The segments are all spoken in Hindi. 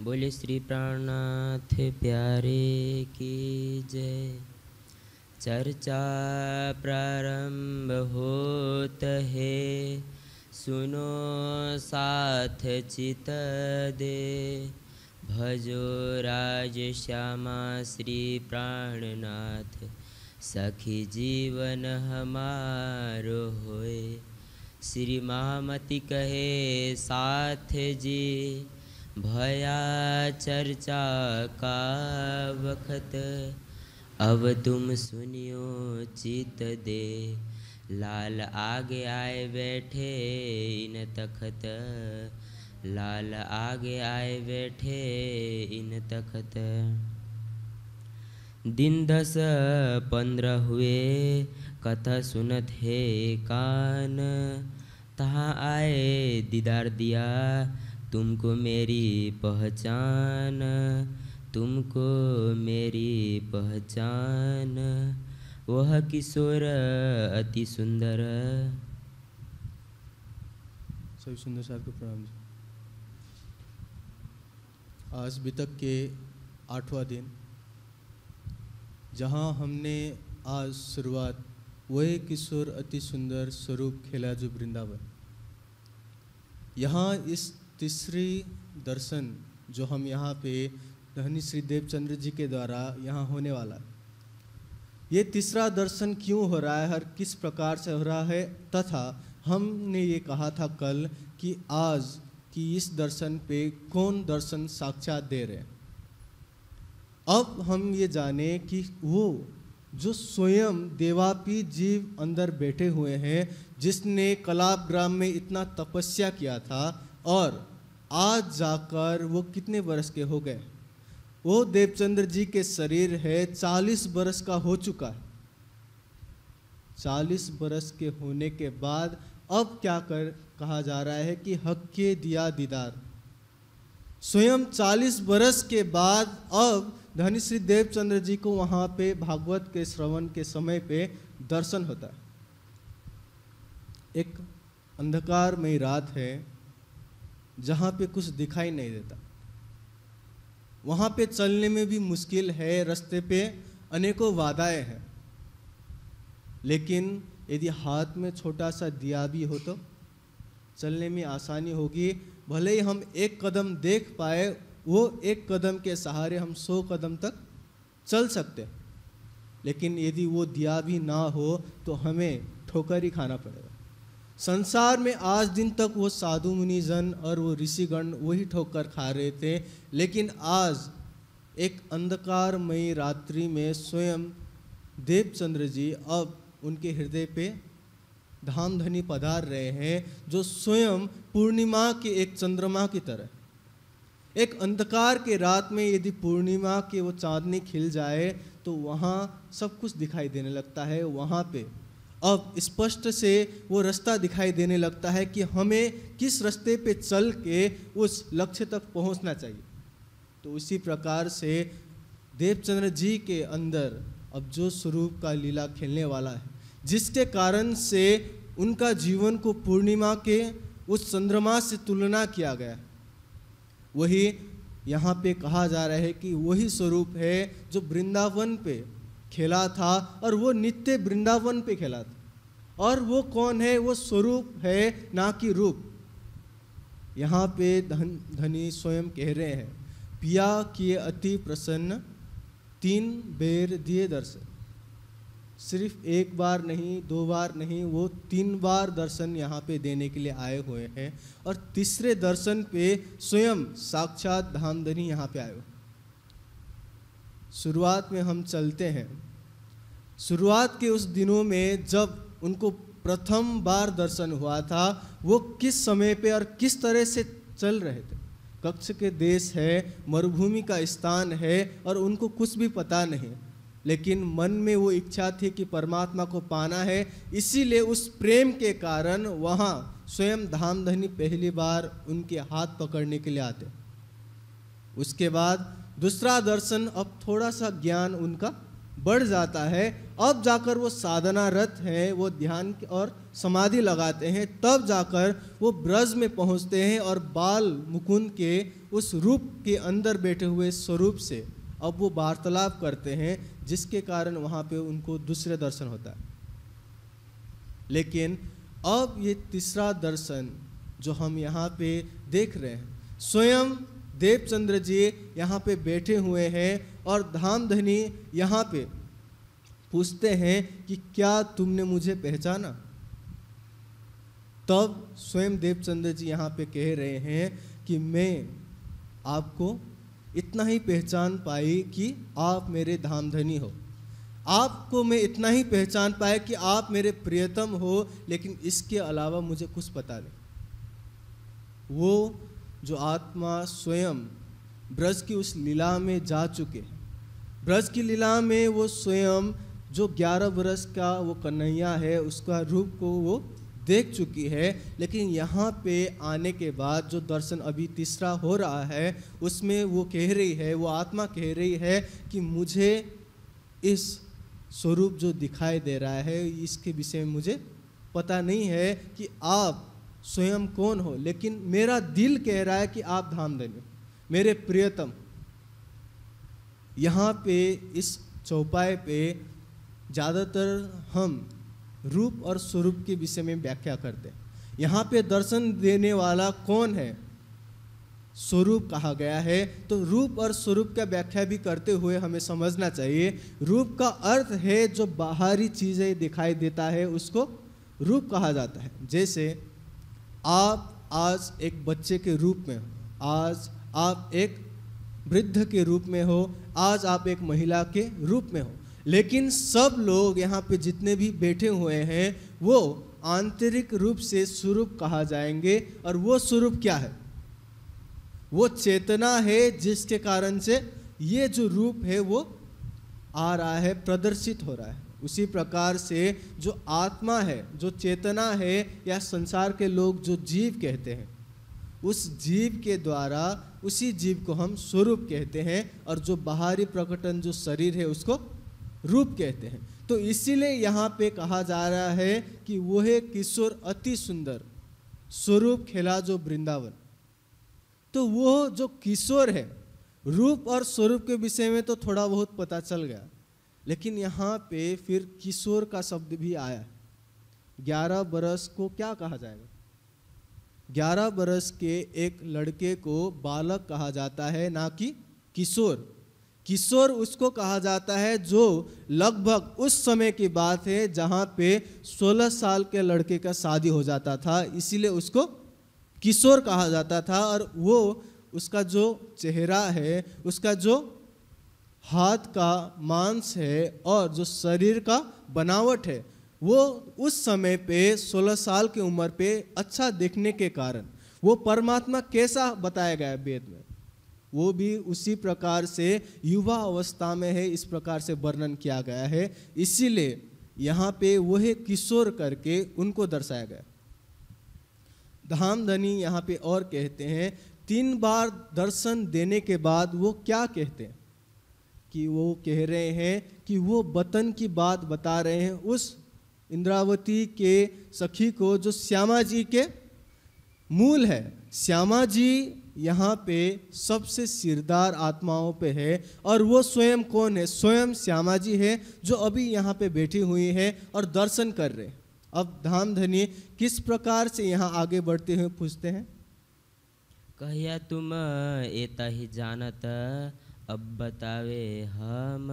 बोले श्री प्राणनाथ प्यारे की जय चर्चा प्रारंभ होत है सुनो साथ चित दे भजो राज श्यामा श्री प्राणनाथ सखी जीवन हमारो होए श्री महामती कहे साथ जी भया चर्चा का वक्त अब तुम सुनियो चित दे लाल आगे आए बैठे इन तखत लाल आगे आए बैठे इन तखत दिन दस पंद्रह हुए कथा सुनत है कान तहाँ आए दीदार दिया तुमको मेरी पहचान तुमको मेरी पहचान वह किशोर अति सुंदर सभी सुंदर साहब को प्रणाम आज बितक के आठवां दिन जहां हमने आज शुरुआत वह किशोर अति सुंदर स्वरूप खेला जो वृंदावन यहाँ इस तीसरी दर्शन जो हम यहाँ पे धनी श्री देवचंद्र जी के द्वारा यहाँ होने वाला है ये तीसरा दर्शन क्यों हो रहा है हर किस प्रकार से हो रहा है तथा हमने ये कहा था कल कि आज कि इस दर्शन पे कौन दर्शन साक्षात दे रहे अब हम ये जाने कि वो जो स्वयं देवापी जीव अंदर बैठे हुए हैं जिसने कलाप ग्राम में इतना तपस्या किया था और आज जाकर वो कितने वर्ष के हो गए वो देवचंद्र जी के शरीर है चालीस बरस का हो चुका है चालीस बरस के होने के बाद अब क्या कर कहा जा रहा है कि हक के दिया दीदार स्वयं चालीस बरस के बाद अब धनी श्री देवचंद्र जी को वहाँ पे भागवत के श्रवण के समय पे दर्शन होता है एक अंधकारमयी रात है जहाँ पे कुछ दिखाई नहीं देता वहाँ पे चलने में भी मुश्किल है रास्ते पे अनेकों वादाएं हैं लेकिन यदि हाथ में छोटा सा दिया भी हो तो चलने में आसानी होगी भले ही हम एक कदम देख पाए वो एक कदम के सहारे हम सौ कदम तक चल सकते लेकिन यदि वो दिया भी ना हो तो हमें ठोकर ही खाना पड़ेगा संसार में आज दिन तक वो साधु मुनिजन और वो ऋषिगण वही ठोकर खा रहे थे लेकिन आज एक अंधकारमयी रात्रि में स्वयं देवचंद्र जी अब उनके हृदय पे धामधनी पधार रहे हैं जो स्वयं पूर्णिमा के एक चंद्रमा की तरह एक अंधकार के रात में यदि पूर्णिमा के वो चांदनी खिल जाए तो वहाँ सब कुछ दिखाई देने लगता है वहाँ पे अब स्पष्ट से वो रास्ता दिखाई देने लगता है कि हमें किस रास्ते पे चल के उस लक्ष्य तक पहुंचना चाहिए तो उसी प्रकार से देवचंद्र जी के अंदर अब जो स्वरूप का लीला खेलने वाला है जिसके कारण से उनका जीवन को पूर्णिमा के उस चंद्रमा से तुलना किया गया वही यहाँ पे कहा जा रहा है कि वही स्वरूप है जो वृंदावन पे खेला था और वो नित्य वृंदावन पे खेला था और वो कौन है वो स्वरूप है ना कि रूप यहाँ पे धन धनी स्वयं कह रहे हैं पिया किए अति प्रसन्न तीन बेर दिए दर्शन सिर्फ एक बार नहीं दो बार नहीं वो तीन बार दर्शन यहाँ पे देने के लिए आए हुए हैं और तीसरे दर्शन पे स्वयं साक्षात धामधनी यहाँ पे आए हुए शुरुआत में हम चलते हैं शुरुआत के उस दिनों में जब उनको प्रथम बार दर्शन हुआ था वो किस समय पे और किस तरह से चल रहे थे कक्ष के देश है मरुभूमि का स्थान है और उनको कुछ भी पता नहीं लेकिन मन में वो इच्छा थी कि परमात्मा को पाना है इसीलिए उस प्रेम के कारण वहाँ स्वयं धामधनी पहली बार उनके हाथ पकड़ने के लिए आते उसके बाद दूसरा दर्शन अब थोड़ा सा ज्ञान उनका बढ़ जाता है अब जाकर वो साधनारत हैं वो ध्यान और समाधि लगाते हैं तब जाकर वो ब्रज में पहुंचते हैं और बाल मुकुंद के उस रूप के अंदर बैठे हुए स्वरूप से अब वो वार्तालाप करते हैं जिसके कारण वहाँ पे उनको दूसरे दर्शन होता है लेकिन अब ये तीसरा दर्शन जो हम यहाँ पे देख रहे हैं स्वयं देवचंद्र जी यहाँ पे बैठे हुए हैं और धाम धनी यहाँ पे पूछते हैं कि क्या तुमने मुझे पहचाना तब स्वयं देवचंद्र जी यहाँ पे कह रहे हैं कि मैं आपको इतना ही पहचान पाई कि आप मेरे धामधनी हो आपको मैं इतना ही पहचान पाया कि आप मेरे प्रियतम हो लेकिन इसके अलावा मुझे कुछ पता नहीं वो जो आत्मा स्वयं ब्रज की उस लीला में जा चुके हैं ब्रज की लीला में वो स्वयं जो 11 बरस का वो कन्हैया है उसका रूप को वो देख चुकी है लेकिन यहाँ पे आने के बाद जो दर्शन अभी तीसरा हो रहा है उसमें वो कह रही है वो आत्मा कह रही है कि मुझे इस स्वरूप जो दिखाई दे रहा है इसके विषय में मुझे पता नहीं है कि आप स्वयं कौन हो लेकिन मेरा दिल कह रहा है कि आप धाम दे मेरे प्रियतम यहाँ पे इस चौपाए पे ज़्यादातर हम रूप और स्वरूप के विषय में व्याख्या करते हैं यहाँ पे दर्शन देने वाला कौन है स्वरूप कहा गया है तो रूप और स्वरूप का व्याख्या भी करते हुए हमें समझना चाहिए रूप का अर्थ है जो बाहरी चीज़ें दिखाई देता है उसको रूप कहा जाता है जैसे आप आज एक बच्चे के रूप में आज आप एक वृद्ध के रूप में हो आज आप एक महिला के रूप में हो लेकिन सब लोग यहाँ पे जितने भी बैठे हुए हैं वो आंतरिक रूप से स्वरूप कहा जाएंगे और वो स्वरूप क्या है वो चेतना है जिसके कारण से ये जो रूप है वो आ रहा है प्रदर्शित हो रहा है उसी प्रकार से जो आत्मा है जो चेतना है या संसार के लोग जो जीव कहते हैं उस जीव के द्वारा उसी जीव को हम स्वरूप कहते हैं और जो बाहरी प्रकटन जो शरीर है उसको रूप कहते हैं तो इसीलिए यहाँ पे कहा जा रहा है कि वह किशोर अति सुंदर स्वरूप खेला जो वृंदावन तो वो जो किशोर है रूप और स्वरूप के विषय में तो थोड़ा बहुत पता चल गया लेकिन यहाँ पे फिर किशोर का शब्द भी आया ग्यारह बरस को क्या कहा जाएगा ग्यारह बरस के एक लड़के को बालक कहा जाता है ना कि किशोर किशोर उसको कहा जाता है जो लगभग उस समय की बात है जहाँ पे 16 साल के लड़के का शादी हो जाता था इसीलिए उसको किशोर कहा जाता था और वो उसका जो चेहरा है उसका जो हाथ का मांस है और जो शरीर का बनावट है वो उस समय पे 16 साल की उम्र पे अच्छा देखने के कारण वो परमात्मा कैसा बताया गया वेद में वो भी उसी प्रकार से युवा अवस्था में है इस प्रकार से वर्णन किया गया है इसीलिए यहाँ पे वो है किशोर करके उनको दर्शाया गया धाम धनी यहाँ पे और कहते हैं तीन बार दर्शन देने के बाद वो क्या कहते हैं कि वो कह रहे हैं कि वो बतन की बात बता रहे हैं उस इंद्रावती के सखी को जो श्यामा जी के मूल है श्यामा जी यहाँ पे सबसे सिरदार आत्माओं पे है और वो स्वयं कौन है स्वयं श्यामा जी है जो अभी यहाँ पे बैठी हुई है और दर्शन कर रहे हैं अब धाम धनी किस प्रकार से यहाँ आगे बढ़ते हुए पूछते हैं कहिया तुम एता ही जानता अब बतावे हम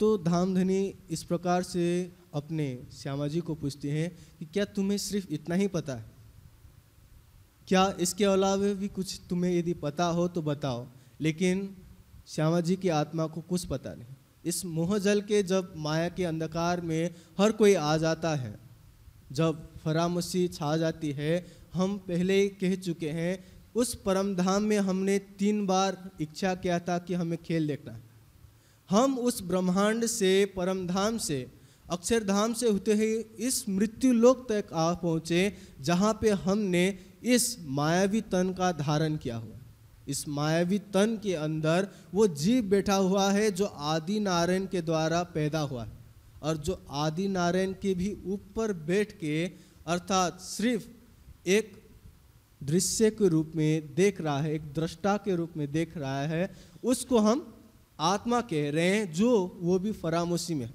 तो धामधनी इस प्रकार से अपने श्यामा जी को पूछते हैं कि क्या तुम्हें सिर्फ इतना ही पता है क्या इसके अलावा भी कुछ तुम्हें यदि पता हो तो बताओ लेकिन श्यामा जी की आत्मा को कुछ पता नहीं इस मोहजल के जब माया के अंधकार में हर कोई आ जाता है जब फरामोशी छा जाती है हम पहले कह चुके हैं उस परम धाम में हमने तीन बार इच्छा किया था कि हमें खेल देखना हम उस ब्रह्मांड से परम धाम से अक्षरधाम से होते ही इस मृत्यु लोक तक आ पहुँचे जहाँ पे हमने इस मायावी तन का धारण किया हुआ इस मायावी तन के अंदर वो जीव बैठा हुआ है जो आदि नारायण के द्वारा पैदा हुआ है और जो आदि नारायण के भी ऊपर बैठ के अर्थात सिर्फ एक दृश्य के रूप में देख रहा है एक दृष्टा के रूप में देख रहा है उसको हम आत्मा कह रहे हैं जो वो भी फरामोशी में है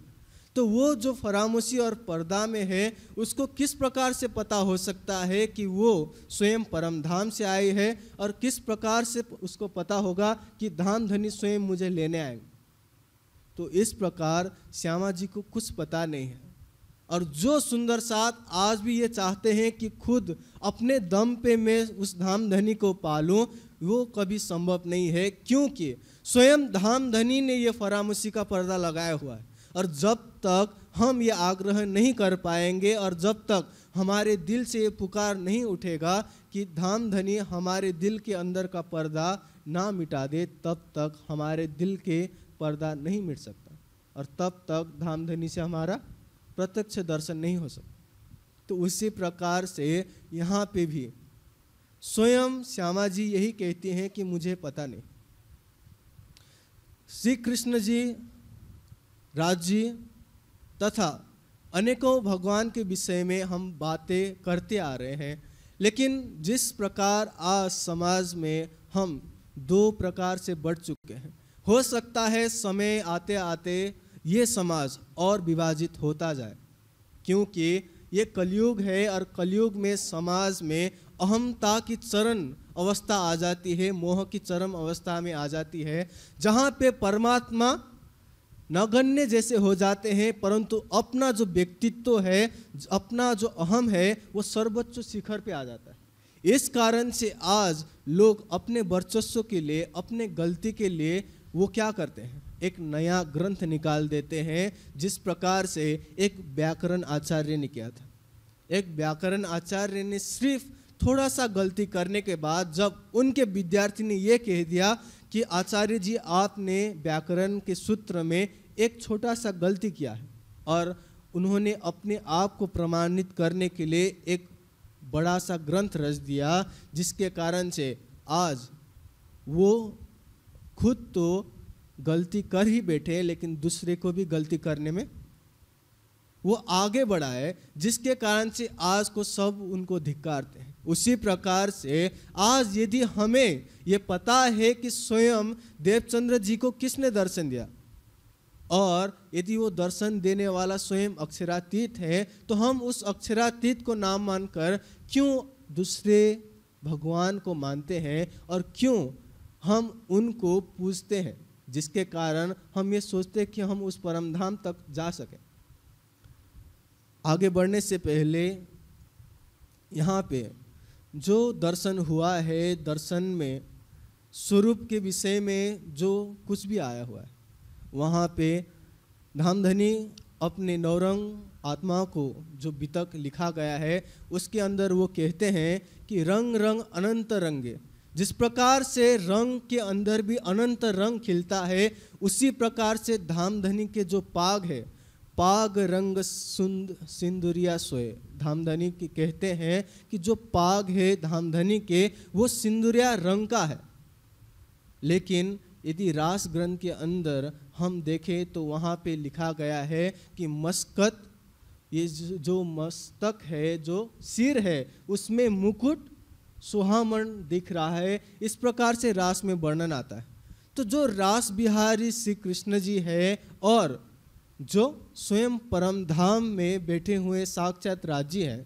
तो वो जो फरामोशी और पर्दा में है उसको किस प्रकार से पता हो सकता है कि वो स्वयं परम धाम से आई है और किस प्रकार से उसको पता होगा कि धाम धनी स्वयं मुझे लेने आए तो इस प्रकार श्यामा जी को कुछ पता नहीं है और जो सुंदर साथ आज भी ये चाहते हैं कि खुद अपने दम पे मैं उस धाम धनी को पालूं वो कभी संभव नहीं है क्योंकि स्वयं धाम धनी ने ये फरामोशी का पर्दा लगाया हुआ है और जब तक हम ये आग्रह नहीं कर पाएंगे और जब तक हमारे दिल से ये पुकार नहीं उठेगा कि धाम धनी हमारे दिल के अंदर का पर्दा ना मिटा दे तब तक हमारे दिल के पर्दा नहीं मिट सकता और तब तक धाम धनी से हमारा प्रत्यक्ष दर्शन नहीं हो सकता तो उसी प्रकार से यहाँ पे भी स्वयं श्यामा जी यही कहते हैं कि मुझे पता नहीं श्री कृष्ण जी राज जी तथा अनेकों भगवान के विषय में हम बातें करते आ रहे हैं लेकिन जिस प्रकार आज समाज में हम दो प्रकार से बढ़ चुके हैं हो सकता है समय आते आते ये समाज और विभाजित होता जाए क्योंकि ये कलयुग है और कलयुग में समाज में अहमता की चरण अवस्था आ जाती है मोह की चरम अवस्था में आ जाती है जहाँ पे परमात्मा नगण्य जैसे हो जाते हैं परंतु अपना जो व्यक्तित्व है अपना जो अहम है वो सर्वोच्च शिखर पे आ जाता है इस कारण से आज लोग अपने वर्चस्व के लिए अपने गलती के लिए वो क्या करते हैं एक नया ग्रंथ निकाल देते हैं जिस प्रकार से एक व्याकरण आचार्य ने किया था एक व्याकरण आचार्य ने सिर्फ थोड़ा सा गलती करने के बाद जब उनके विद्यार्थी ने ये कह दिया कि आचार्य जी आपने व्याकरण के सूत्र में एक छोटा सा गलती किया है और उन्होंने अपने आप को प्रमाणित करने के लिए एक बड़ा सा ग्रंथ रच दिया जिसके कारण से आज वो खुद तो गलती कर ही बैठे लेकिन दूसरे को भी गलती करने में वो आगे बढ़ा है जिसके कारण से आज को सब उनको धिक्कारते हैं उसी प्रकार से आज यदि हमें ये पता है कि स्वयं देवचंद्र जी को किसने दर्शन दिया और यदि वो दर्शन देने वाला स्वयं अक्षरातीत है तो हम उस अक्षरातीत को नाम मानकर क्यों दूसरे भगवान को मानते हैं और क्यों हम उनको पूजते हैं जिसके कारण हम ये सोचते कि हम उस परमधाम तक जा सकें आगे बढ़ने से पहले यहाँ पे जो दर्शन हुआ है दर्शन में स्वरूप के विषय में जो कुछ भी आया हुआ है वहाँ पे धामधनी अपने नवरंग आत्मा को जो बीतक लिखा गया है उसके अंदर वो कहते हैं कि रंग रंग अनंत रंगे जिस प्रकार से रंग के अंदर भी अनंत रंग खिलता है उसी प्रकार से धामधनी के जो पाग है पाग रंग सुंद सिंदुरिया सोए धामधनी के कहते हैं कि जो पाग है धामधनी के वो सिंदुरिया रंग का है लेकिन यदि रास ग्रंथ के अंदर हम देखें तो वहाँ पे लिखा गया है कि मस्कत ये जो मस्तक है जो सिर है उसमें मुकुट सुहामण दिख रहा है इस प्रकार से रास में वर्णन आता है तो जो रास बिहारी श्री कृष्ण जी है और जो स्वयं परम धाम में बैठे हुए साक्षात राज्य हैं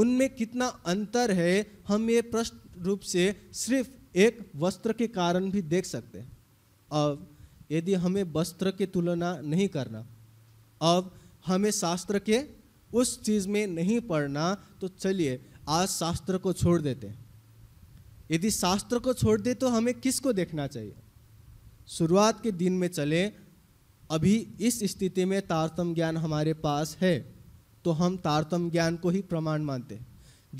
उनमें कितना अंतर है हम ये प्रश्न रूप से सिर्फ एक वस्त्र के कारण भी देख सकते हैं अब यदि हमें वस्त्र की तुलना नहीं करना अब हमें शास्त्र के उस चीज़ में नहीं पढ़ना तो चलिए आज शास्त्र को छोड़ देते यदि शास्त्र को छोड़ दे तो हमें किस को देखना चाहिए शुरुआत के दिन में चले अभी इस स्थिति में तारतम ज्ञान हमारे पास है तो हम तारतम ज्ञान को ही प्रमाण मानते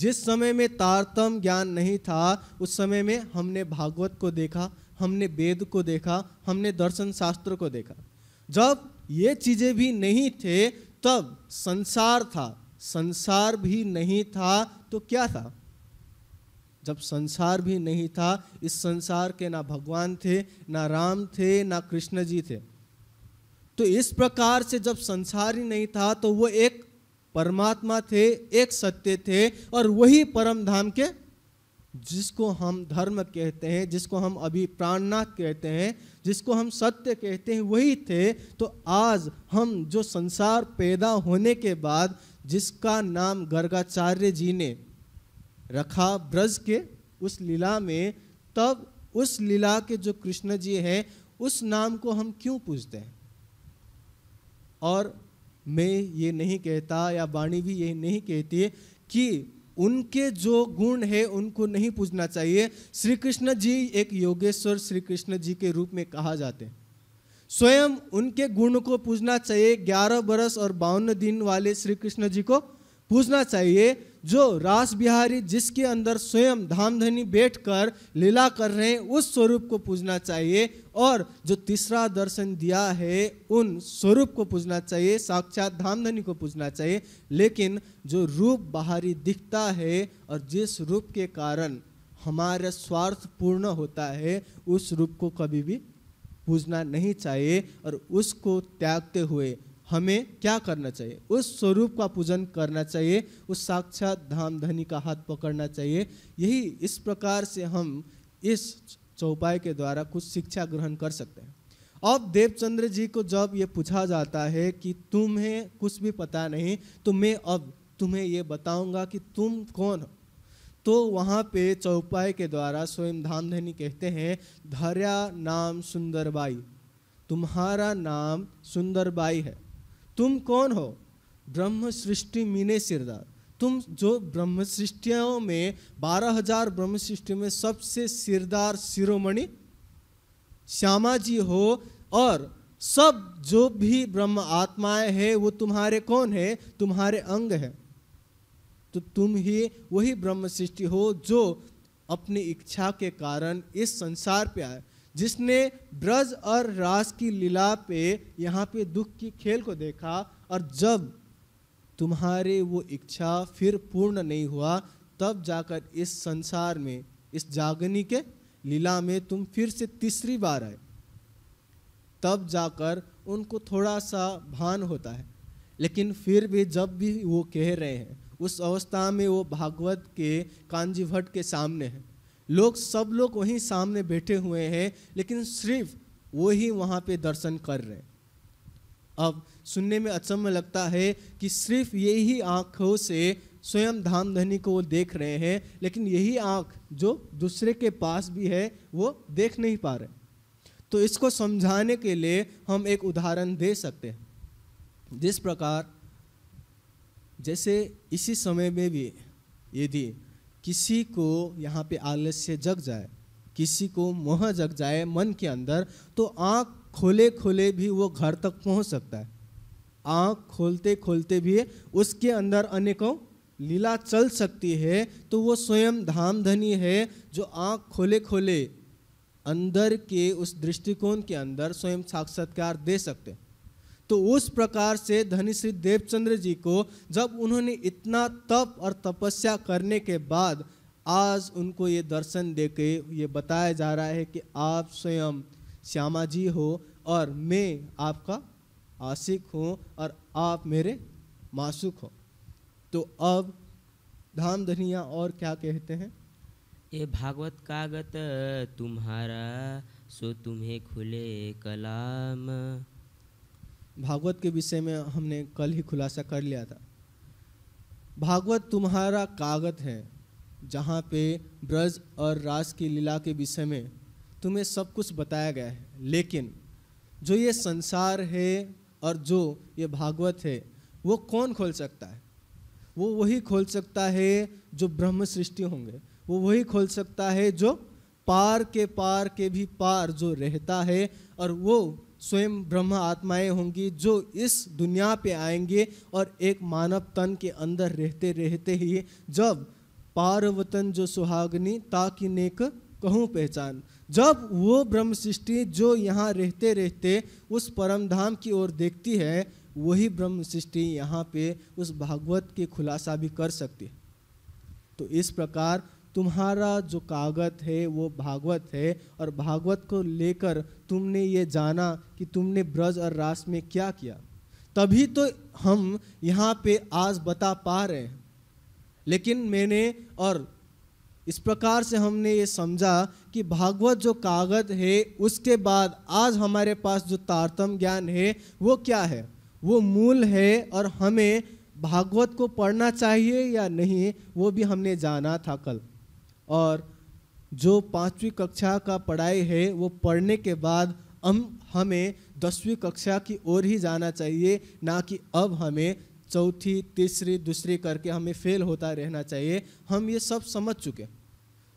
जिस समय में तारतम ज्ञान नहीं था उस समय में हमने भागवत को देखा हमने वेद को देखा हमने दर्शन शास्त्र को देखा जब ये चीज़ें भी नहीं थे तब संसार था संसार भी नहीं था तो क्या था जब संसार भी नहीं था इस संसार के ना भगवान थे ना राम थे ना कृष्ण जी थे तो इस प्रकार से जब संसार ही नहीं था तो वो एक परमात्मा थे एक सत्य थे और वही परम धाम के जिसको हम धर्म कहते हैं जिसको हम अभी प्राणनाथ कहते हैं जिसको हम सत्य कहते हैं वही थे तो आज हम जो संसार पैदा होने के बाद जिसका नाम गर्गाचार्य जी ने रखा ब्रज के उस लीला में तब उस लीला के जो कृष्ण जी हैं उस नाम को हम क्यों पूजते हैं और मैं ये नहीं कहता या वाणी भी ये नहीं कहती कि उनके जो गुण है उनको नहीं पूजना चाहिए श्री कृष्ण जी एक योगेश्वर श्री कृष्ण जी के रूप में कहा जाते हैं स्वयं उनके गुण को पूजना चाहिए ग्यारह बरस और बावन दिन वाले श्री कृष्ण जी को पूजना चाहिए जो रास बिहारी जिसके अंदर स्वयं धामधनी कर लीला कर रहे हैं उस स्वरूप को पूजना चाहिए और जो तीसरा दर्शन दिया है उन स्वरूप को पूजना चाहिए साक्षात धामधनी को पूजना चाहिए लेकिन जो रूप बाहरी दिखता है और जिस रूप के कारण हमारा स्वार्थ पूर्ण होता है उस रूप को कभी भी पूजना नहीं चाहिए और उसको त्यागते हुए हमें क्या करना चाहिए उस स्वरूप का पूजन करना चाहिए उस साक्षात धाम धनी का हाथ पकड़ना चाहिए यही इस प्रकार से हम इस चौपाई के द्वारा कुछ शिक्षा ग्रहण कर सकते हैं अब देवचंद्र जी को जब ये पूछा जाता है कि तुम्हें कुछ भी पता नहीं तो मैं अब तुम्हें ये बताऊंगा कि तुम कौन हो तो वहाँ पे चौपाई के द्वारा स्वयं धामधनी कहते हैं धर्या नाम सुंदरबाई तुम्हारा नाम सुंदरबाई है तुम कौन हो ब्रह्म सृष्टि मीने सिरदार तुम जो ब्रह्म सृष्टियों में बारह हजार ब्रह्म सृष्टि में सबसे सिरदार शिरोमणि श्यामा जी हो और सब जो भी ब्रह्म आत्माएं हैं वो तुम्हारे कौन है तुम्हारे अंग हैं तो तुम ही वही ब्रह्म सृष्टि हो जो अपनी इच्छा के कारण इस संसार पे आए जिसने ब्रज और रास की लीला पे यहाँ पे दुख की खेल को देखा और जब तुम्हारे वो इच्छा फिर पूर्ण नहीं हुआ तब जाकर इस संसार में इस जागनी के लीला में तुम फिर से तीसरी बार आए तब जाकर उनको थोड़ा सा भान होता है लेकिन फिर भी जब भी वो कह रहे हैं उस अवस्था में वो भागवत के कांजी भट्ट के सामने हैं लोग सब लोग वहीं सामने बैठे हुए हैं लेकिन सिर्फ वो ही वहाँ पे दर्शन कर रहे हैं अब सुनने में अचम्य लगता है कि सिर्फ यही आँखों से स्वयं धाम धनी को वो देख रहे हैं लेकिन यही आँख जो दूसरे के पास भी है वो देख नहीं पा रहे तो इसको समझाने के लिए हम एक उदाहरण दे सकते हैं जिस प्रकार जैसे इसी समय में भी यदि किसी को यहाँ पे आलस्य जग जाए किसी को मोह जग जाए मन के अंदर तो आँख खोले खोले भी वो घर तक पहुँच सकता है आँख खोलते खोलते भी उसके अंदर अनेकों लीला चल सकती है तो वो स्वयं धाम धनी है जो आँख खोले खोले अंदर के उस दृष्टिकोण के अंदर स्वयं साक्षात्कार दे सकते हैं तो उस प्रकार से धनी श्री देवचंद्र जी को जब उन्होंने इतना तप और तपस्या करने के बाद आज उनको ये दर्शन दे के ये बताया जा रहा है कि आप स्वयं श्यामा जी हो और मैं आपका आशिक हूँ और आप मेरे मासुक हो तो अब धाम धनिया और क्या कहते हैं ये भागवत कागत तुम्हारा सो तुम्हें खुले कलाम भागवत के विषय में हमने कल ही खुलासा कर लिया था भागवत तुम्हारा कागत है जहाँ पे ब्रज और रास की लीला के विषय में तुम्हें सब कुछ बताया गया है लेकिन जो ये संसार है और जो ये भागवत है वो कौन खोल सकता है वो वही खोल सकता है जो ब्रह्म सृष्टि होंगे वो वही खोल सकता है जो पार के पार के भी पार जो रहता है और वो स्वयं ब्रह्म आत्माएं होंगी जो इस दुनिया पे आएंगे और एक मानव तन के अंदर रहते रहते ही जब पारवतन जो सुहागनी ताकि नेक कहूँ पहचान जब वो ब्रह्म सृष्टि जो यहाँ रहते रहते उस परम धाम की ओर देखती है वही ब्रह्म सृष्टि यहाँ पे उस भागवत के खुलासा भी कर सकती है तो इस प्रकार तुम्हारा जो कागत है वो भागवत है और भागवत को लेकर तुमने ये जाना कि तुमने ब्रज और रास में क्या किया तभी तो हम यहाँ पे आज बता पा रहे हैं लेकिन मैंने और इस प्रकार से हमने ये समझा कि भागवत जो कागज है उसके बाद आज हमारे पास जो तारतम ज्ञान है वो क्या है वो मूल है और हमें भागवत को पढ़ना चाहिए या नहीं वो भी हमने जाना था कल और जो पाँचवीं कक्षा का पढ़ाई है वो पढ़ने के बाद हम हमें दसवीं कक्षा की ओर ही जाना चाहिए ना कि अब हमें चौथी तीसरी दूसरी करके हमें फेल होता रहना चाहिए हम ये सब समझ चुके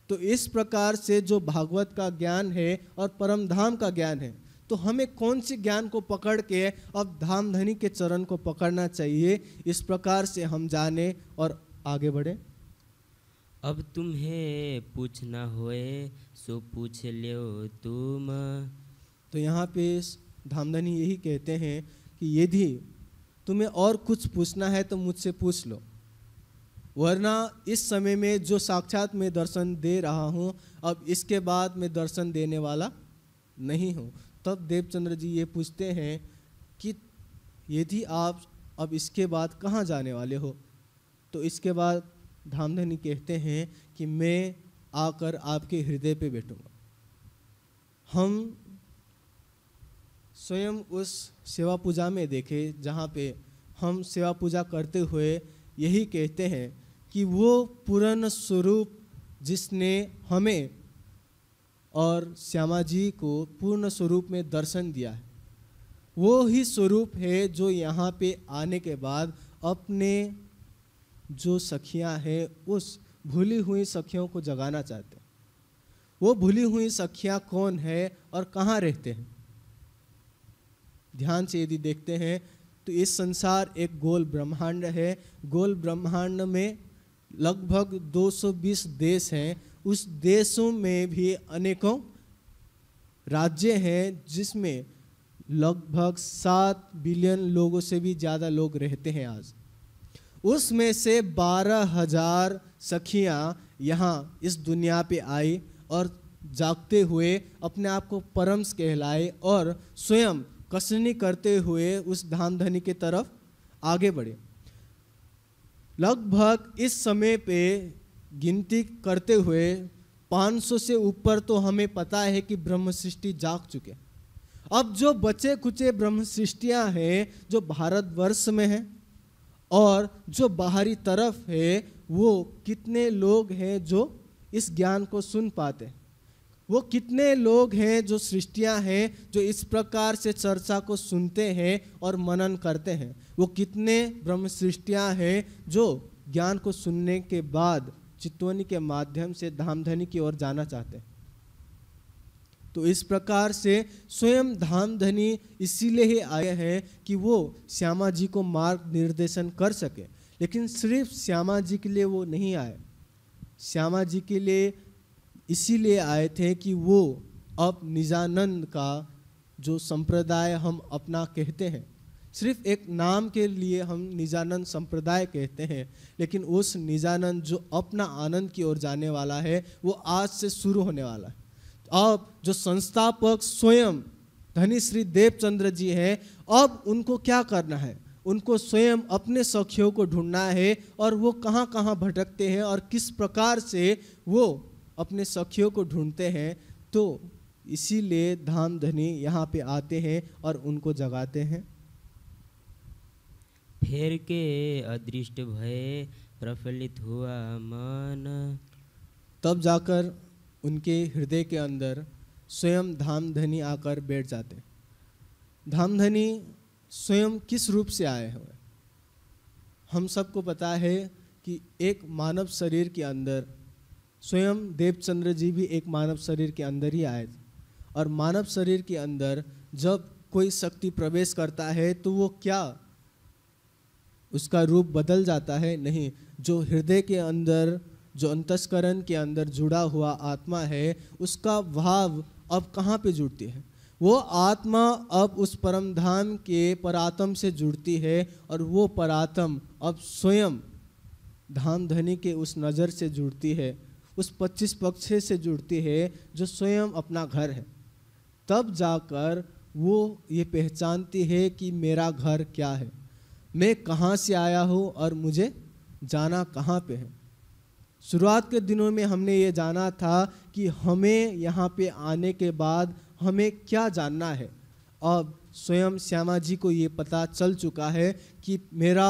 तो इस प्रकार से जो भागवत का ज्ञान है और परम धाम का ज्ञान है तो हमें कौन सी ज्ञान को पकड़ के अब धाम धनी के चरण को पकड़ना चाहिए इस प्रकार से हम जाने और आगे बढ़ें अब तुम्हें पूछना होए सो पूछ लो तुम तो यहाँ पे धामधनी यही कहते हैं कि यदि तुम्हें और कुछ पूछना है तो मुझसे पूछ लो वरना इस समय में जो साक्षात मैं दर्शन दे रहा हूँ अब इसके बाद मैं दर्शन देने वाला नहीं हूँ तब देवचंद्र जी ये पूछते हैं कि यदि आप अब इसके बाद कहाँ जाने वाले हो तो इसके बाद धामधनी कहते हैं कि मैं आकर आपके हृदय पे बैठूंगा हम स्वयं उस सेवा पूजा में देखे जहाँ पे हम सेवा पूजा करते हुए यही कहते हैं कि वो पूर्ण स्वरूप जिसने हमें और श्यामा जी को पूर्ण स्वरूप में दर्शन दिया है वो ही स्वरूप है जो यहाँ पे आने के बाद अपने जो सखियां हैं उस भूली हुई सखियों को जगाना चाहते हैं वो भूली हुई सखियां कौन है और कहाँ रहते हैं ध्यान से यदि देखते हैं तो इस संसार एक गोल ब्रह्मांड है गोल ब्रह्मांड में लगभग 220 देश हैं उस देशों में भी अनेकों राज्य हैं जिसमें लगभग सात बिलियन लोगों से भी ज़्यादा लोग रहते हैं आज उसमें से बारह हजार सखियाँ यहाँ इस दुनिया पे आई और जागते हुए अपने आप को परम्स कहलाए और स्वयं कसनी करते हुए उस धाम धनी के तरफ आगे बढ़े लगभग इस समय पे गिनती करते हुए 500 से ऊपर तो हमें पता है कि ब्रह्म सृष्टि जाग चुके अब जो बचे कुचे ब्रह्म सृष्टियाँ हैं जो भारतवर्ष में हैं और जो बाहरी तरफ है वो कितने लोग हैं जो इस ज्ञान को सुन पाते हैं वो कितने लोग हैं जो सृष्टियाँ हैं जो इस प्रकार से चर्चा को सुनते हैं और मनन करते हैं वो कितने ब्रह्म सृष्टियाँ हैं जो ज्ञान को सुनने के बाद चितवनी के माध्यम से धामधनी की ओर जाना चाहते हैं तो इस प्रकार से स्वयं धाम धनी इसीलिए ही आए हैं कि वो श्यामा जी को मार्ग निर्देशन कर सके लेकिन सिर्फ श्यामा जी के लिए वो नहीं आए श्यामा जी के लिए इसीलिए आए थे कि वो अब निजानंद का जो संप्रदाय हम अपना कहते हैं सिर्फ एक नाम के लिए हम निजानंद संप्रदाय कहते हैं लेकिन उस निजानंद जो अपना आनंद की ओर जाने वाला है वो आज से शुरू होने वाला है अब जो संस्थापक स्वयं धनी श्री देवचंद्र जी हैं अब उनको क्या करना है उनको स्वयं अपने सखियों को ढूंढना है और वो कहाँ कहाँ भटकते हैं और किस प्रकार से वो अपने सखियों को ढूंढते हैं तो इसीलिए धाम धनी यहाँ पे आते हैं और उनको जगाते हैं फेर के अदृष्ट भय प्रफुल्लित हुआ मन तब जाकर उनके हृदय के अंदर स्वयं धामधनी आकर बैठ जाते धामधनी स्वयं किस रूप से आए हुए हम सबको पता है कि एक मानव शरीर के अंदर स्वयं देवचंद्र जी भी एक मानव शरीर के अंदर ही आए और मानव शरीर के अंदर जब कोई शक्ति प्रवेश करता है तो वो क्या उसका रूप बदल जाता है नहीं जो हृदय के अंदर जो अंतस्करण के अंदर जुड़ा हुआ आत्मा है उसका भाव अब कहाँ पे जुड़ती है वो आत्मा अब उस परम धाम के परातम से जुड़ती है और वो परातम अब स्वयं धाम धनी के उस नज़र से जुड़ती है उस पच्चीस पक्षे से जुड़ती है जो स्वयं अपना घर है तब जाकर वो ये पहचानती है कि मेरा घर क्या है मैं कहाँ से आया हूँ और मुझे जाना कहाँ पे है शुरुआत के दिनों में हमने ये जाना था कि हमें यहाँ पे आने के बाद हमें क्या जानना है अब स्वयं श्यामा जी को ये पता चल चुका है कि मेरा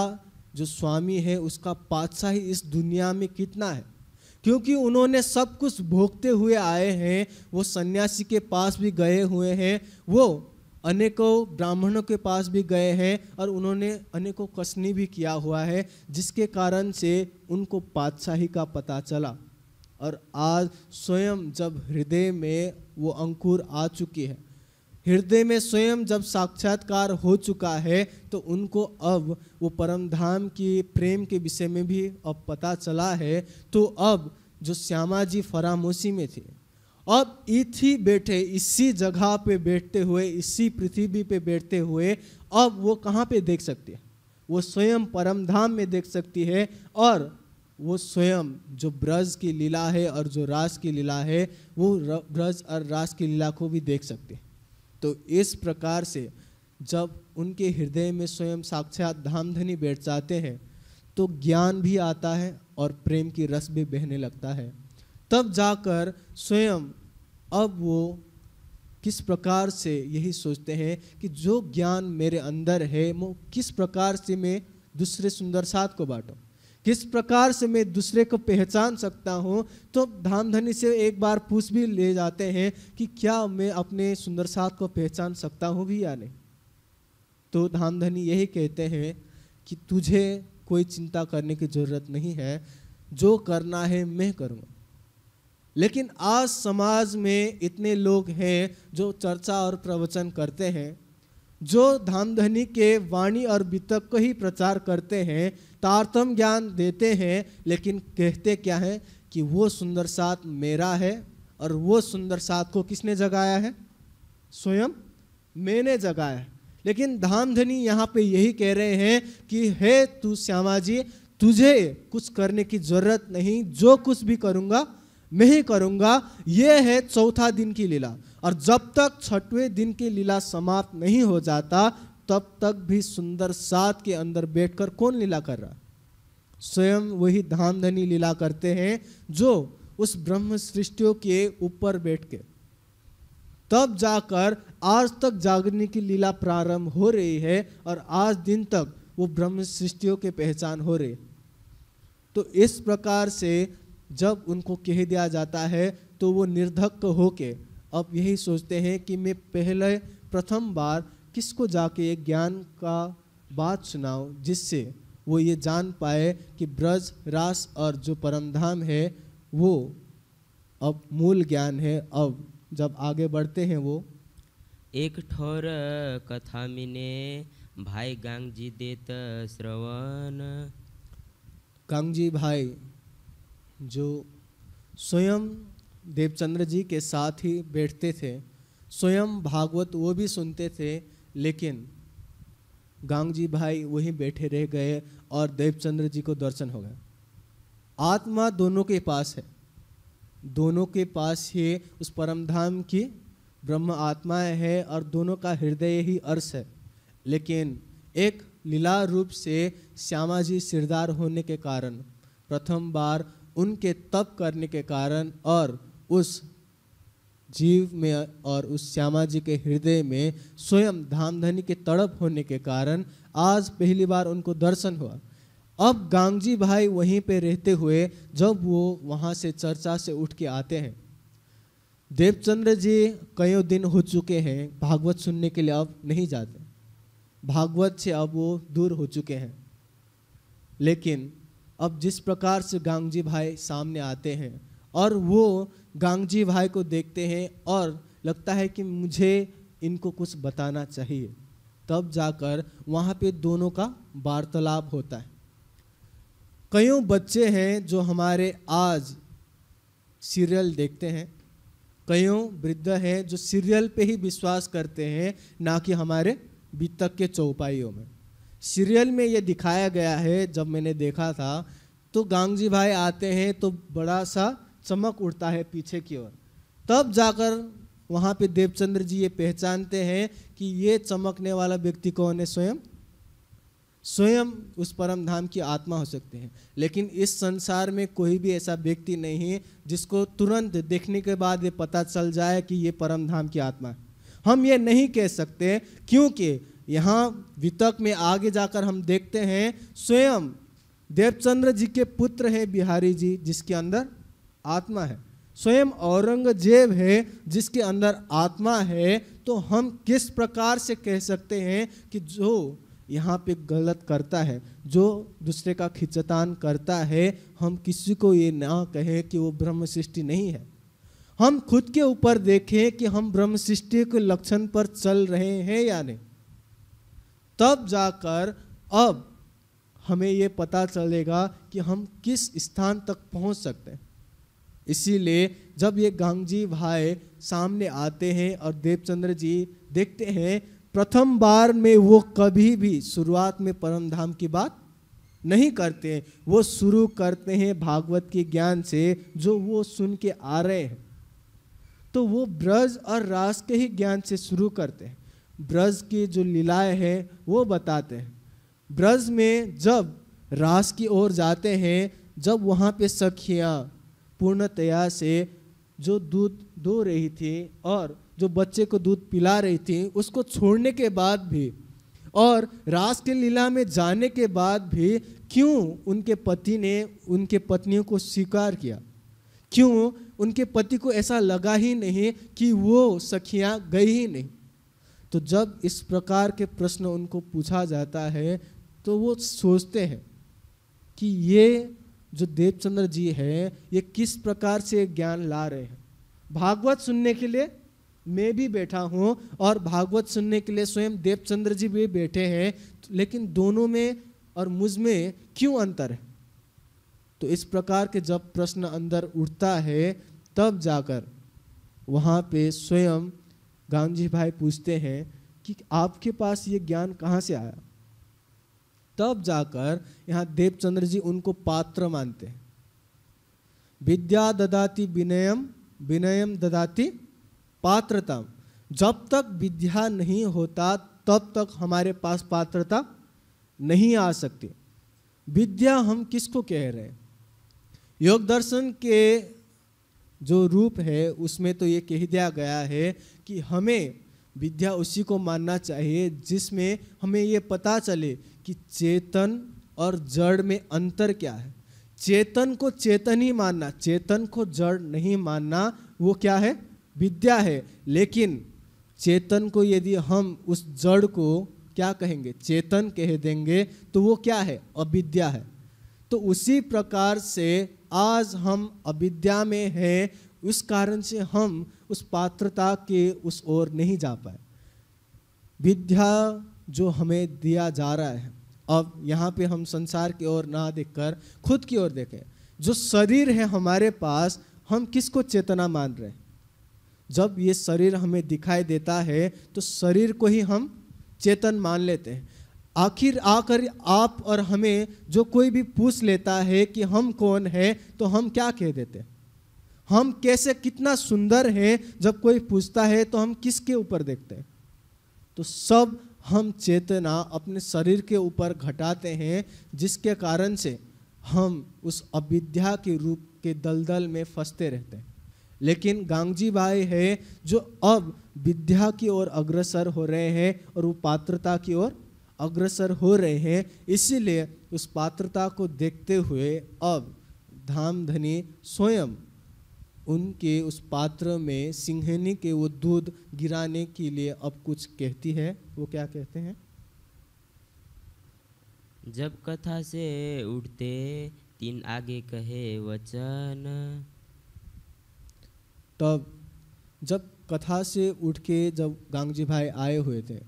जो स्वामी है उसका पातशाही इस दुनिया में कितना है क्योंकि उन्होंने सब कुछ भोगते हुए आए हैं वो सन्यासी के पास भी गए हुए हैं वो अनेकों ब्राह्मणों के पास भी गए हैं और उन्होंने अनेकों कसनी भी किया हुआ है जिसके कारण से उनको पातशाही का पता चला और आज स्वयं जब हृदय में वो अंकुर आ चुकी है हृदय में स्वयं जब साक्षात्कार हो चुका है तो उनको अब वो परम धाम की प्रेम के विषय में भी अब पता चला है तो अब जो श्यामा जी फरामोशी में थे अब इथी बैठे इसी जगह पे बैठते हुए इसी पृथ्वी पे बैठते हुए अब वो कहाँ पे देख सकती है वो स्वयं परमधाम में देख सकती है और वो स्वयं जो ब्रज की लीला है और जो रास की लीला है वो ब्रज और रास की लीला को भी देख सकते हैं तो इस प्रकार से जब उनके हृदय में स्वयं साक्षात धामधनी बैठ जाते हैं तो ज्ञान भी आता है और प्रेम की रस भी बहने लगता है तब जाकर स्वयं अब वो किस प्रकार से यही सोचते हैं कि जो ज्ञान मेरे अंदर है वो किस प्रकार से मैं दूसरे सुंदर साथ को बांटूँ किस प्रकार से मैं दूसरे को पहचान सकता हूँ तो धामधनी से एक बार पूछ भी ले जाते हैं कि क्या मैं अपने सुंदर साथ को पहचान सकता हूँ भी या नहीं तो धामधनी यही कहते हैं कि तुझे कोई चिंता करने की ज़रूरत नहीं है जो करना है मैं करूँगा लेकिन आज समाज में इतने लोग हैं जो चर्चा और प्रवचन करते हैं जो धामधनी के वाणी और वितक को ही प्रचार करते हैं तारतम ज्ञान देते हैं लेकिन कहते क्या हैं कि वो सुंदर साथ मेरा है और वो सुंदर साथ को किसने जगाया है स्वयं मैंने जगाया लेकिन धामधनी यहाँ पे यही कह रहे हैं कि हे तू श्यामा जी तुझे कुछ करने की ज़रूरत नहीं जो कुछ भी करूँगा नहीं करूंगा ये है चौथा दिन की लीला और जब तक छठवें दिन की लीला समाप्त नहीं हो जाता तब तक भी सुंदर सात के अंदर बैठकर कौन लीला कर रहा स्वयं वही धाम धनी लीला करते हैं जो उस ब्रह्म सृष्टियों के ऊपर बैठ के तब जाकर आज तक जागरणी की लीला प्रारंभ हो रही है और आज दिन तक वो ब्रह्म सृष्टियों के पहचान हो रहे तो इस प्रकार से जब उनको कह दिया जाता है तो वो निर्धक्क होके अब यही सोचते हैं कि मैं पहले प्रथम बार किसको जाके ये ज्ञान का बात सुनाऊं जिससे वो ये जान पाए कि ब्रज रास और जो परमधाम है वो अब मूल ज्ञान है अब जब आगे बढ़ते हैं वो एक ठोर कथा मिने भाई गांग जी देत श्रवण गांग जी भाई जो स्वयं देवचंद्र जी के साथ ही बैठते थे स्वयं भागवत वो भी सुनते थे लेकिन गांग जी भाई वहीं बैठे रह गए और देवचंद्र जी को दर्शन हो गया आत्मा दोनों के पास है दोनों के पास ही उस परमधाम की ब्रह्म आत्मा है और दोनों का हृदय ही अर्श है लेकिन एक लीला रूप से श्यामा जी सिरदार होने के कारण प्रथम बार उनके तप करने के कारण और उस जीव में और उस श्यामा जी के हृदय में स्वयं धामधनी के तड़प होने के कारण आज पहली बार उनको दर्शन हुआ अब गांगजी भाई वहीं पे रहते हुए जब वो वहाँ से चर्चा से उठ के आते हैं देवचंद्र जी कई दिन हो चुके हैं भागवत सुनने के लिए अब नहीं जाते भागवत से अब वो दूर हो चुके हैं लेकिन अब जिस प्रकार से गांगजी भाई सामने आते हैं और वो गांगजी भाई को देखते हैं और लगता है कि मुझे इनको कुछ बताना चाहिए तब जाकर वहाँ पे दोनों का वार्तालाप होता है कईयों बच्चे हैं जो हमारे आज सीरियल देखते हैं कईयों वृद्ध हैं जो सीरियल पे ही विश्वास करते हैं ना कि हमारे बीतक के चौपाइयों में सीरियल में ये दिखाया गया है जब मैंने देखा था तो गांगजी भाई आते हैं तो बड़ा सा चमक उड़ता है पीछे की ओर तब जाकर वहाँ पे देवचंद्र जी ये पहचानते हैं कि ये चमकने वाला व्यक्ति कौन है स्वयं स्वयं उस परम धाम की आत्मा हो सकते हैं लेकिन इस संसार में कोई भी ऐसा व्यक्ति नहीं है जिसको तुरंत देखने के बाद ये पता चल जाए कि ये परम धाम की आत्मा है हम ये नहीं कह सकते क्योंकि यहाँ वितक में आगे जाकर हम देखते हैं स्वयं देवचंद्र जी के पुत्र हैं बिहारी जी जिसके अंदर आत्मा है स्वयं औरंगजेब है जिसके अंदर आत्मा है तो हम किस प्रकार से कह सकते हैं कि जो यहाँ पे गलत करता है जो दूसरे का खिंचतान करता है हम किसी को ये ना कहें कि वो ब्रह्म सृष्टि नहीं है हम खुद के ऊपर देखें कि हम ब्रह्म सृष्टि के लक्षण पर चल रहे हैं या नहीं तब जाकर अब हमें ये पता चलेगा कि हम किस स्थान तक पहुंच सकते हैं इसीलिए जब ये गांगजी भाई सामने आते हैं और देवचंद्र जी देखते हैं प्रथम बार में वो कभी भी शुरुआत में परम धाम की बात नहीं करते हैं वो शुरू करते हैं भागवत के ज्ञान से जो वो सुन के आ रहे हैं तो वो ब्रज और रास के ही ज्ञान से शुरू करते हैं ब्रज की जो लीलाएं हैं वो बताते हैं ब्रज में जब रास की ओर जाते हैं जब वहाँ पे सखियाँ पूर्णतया से जो दूध दो रही थी और जो बच्चे को दूध पिला रही थी उसको छोड़ने के बाद भी और रास के लीला में जाने के बाद भी क्यों उनके पति ने उनके पत्नियों को स्वीकार किया क्यों उनके पति को ऐसा लगा ही नहीं कि वो सखियाँ गई ही नहीं तो जब इस प्रकार के प्रश्न उनको पूछा जाता है तो वो सोचते हैं कि ये जो देवचंद्र जी हैं ये किस प्रकार से ज्ञान ला रहे हैं भागवत सुनने के लिए मैं भी बैठा हूँ और भागवत सुनने के लिए स्वयं देवचंद्र जी भी बैठे हैं लेकिन दोनों में और मुझ में क्यों अंतर है तो इस प्रकार के जब प्रश्न अंदर उठता है तब जाकर वहाँ पे स्वयं गांधी भाई पूछते हैं कि आपके पास ये ज्ञान कहाँ से आया तब जाकर यहाँ देवचंद्र जी उनको पात्र मानते हैं विद्या ददाति विनयम विनयम ददाति पात्रता जब तक विद्या नहीं होता तब तक हमारे पास पात्रता नहीं आ सकती विद्या हम किसको कह रहे हैं योग दर्शन के जो रूप है उसमें तो ये कह दिया गया है कि हमें विद्या उसी को मानना चाहिए जिसमें हमें ये पता चले कि चेतन और जड़ में अंतर क्या है चेतन को चेतन ही मानना चेतन को जड़ नहीं मानना वो क्या है विद्या है लेकिन चेतन को यदि हम उस जड़ को क्या कहेंगे चेतन कह देंगे तो वो क्या है अविद्या है तो उसी प्रकार से आज हम अविद्या में हैं उस कारण से हम उस पात्रता के उस ओर नहीं जा पाए विद्या जो हमें दिया जा रहा है अब यहाँ पे हम संसार की ओर ना देखकर खुद की ओर देखें जो शरीर है हमारे पास हम किसको चेतना मान रहे हैं जब ये शरीर हमें दिखाई देता है तो शरीर को ही हम चेतन मान लेते हैं आखिर आकर आप और हमें जो कोई भी पूछ लेता है कि हम कौन है तो हम क्या कह देते हैं हम कैसे कितना सुंदर है जब कोई पूछता है तो हम किसके ऊपर देखते हैं तो सब हम चेतना अपने शरीर के ऊपर घटाते हैं जिसके कारण से हम उस अविद्या के रूप के दलदल में फंसते रहते हैं लेकिन गांगजी भाई है जो अब विद्या की ओर अग्रसर हो रहे हैं और वो पात्रता की ओर अग्रसर हो रहे हैं इसीलिए उस पात्रता को देखते हुए अब धाम धनी स्वयं उनके उस पात्र में सिंहनी के वो दूध गिराने के लिए अब कुछ कहती है वो क्या कहते हैं जब कथा से उठते तीन आगे कहे वचन तब जब कथा से उठ के जब गांगजी भाई आए हुए थे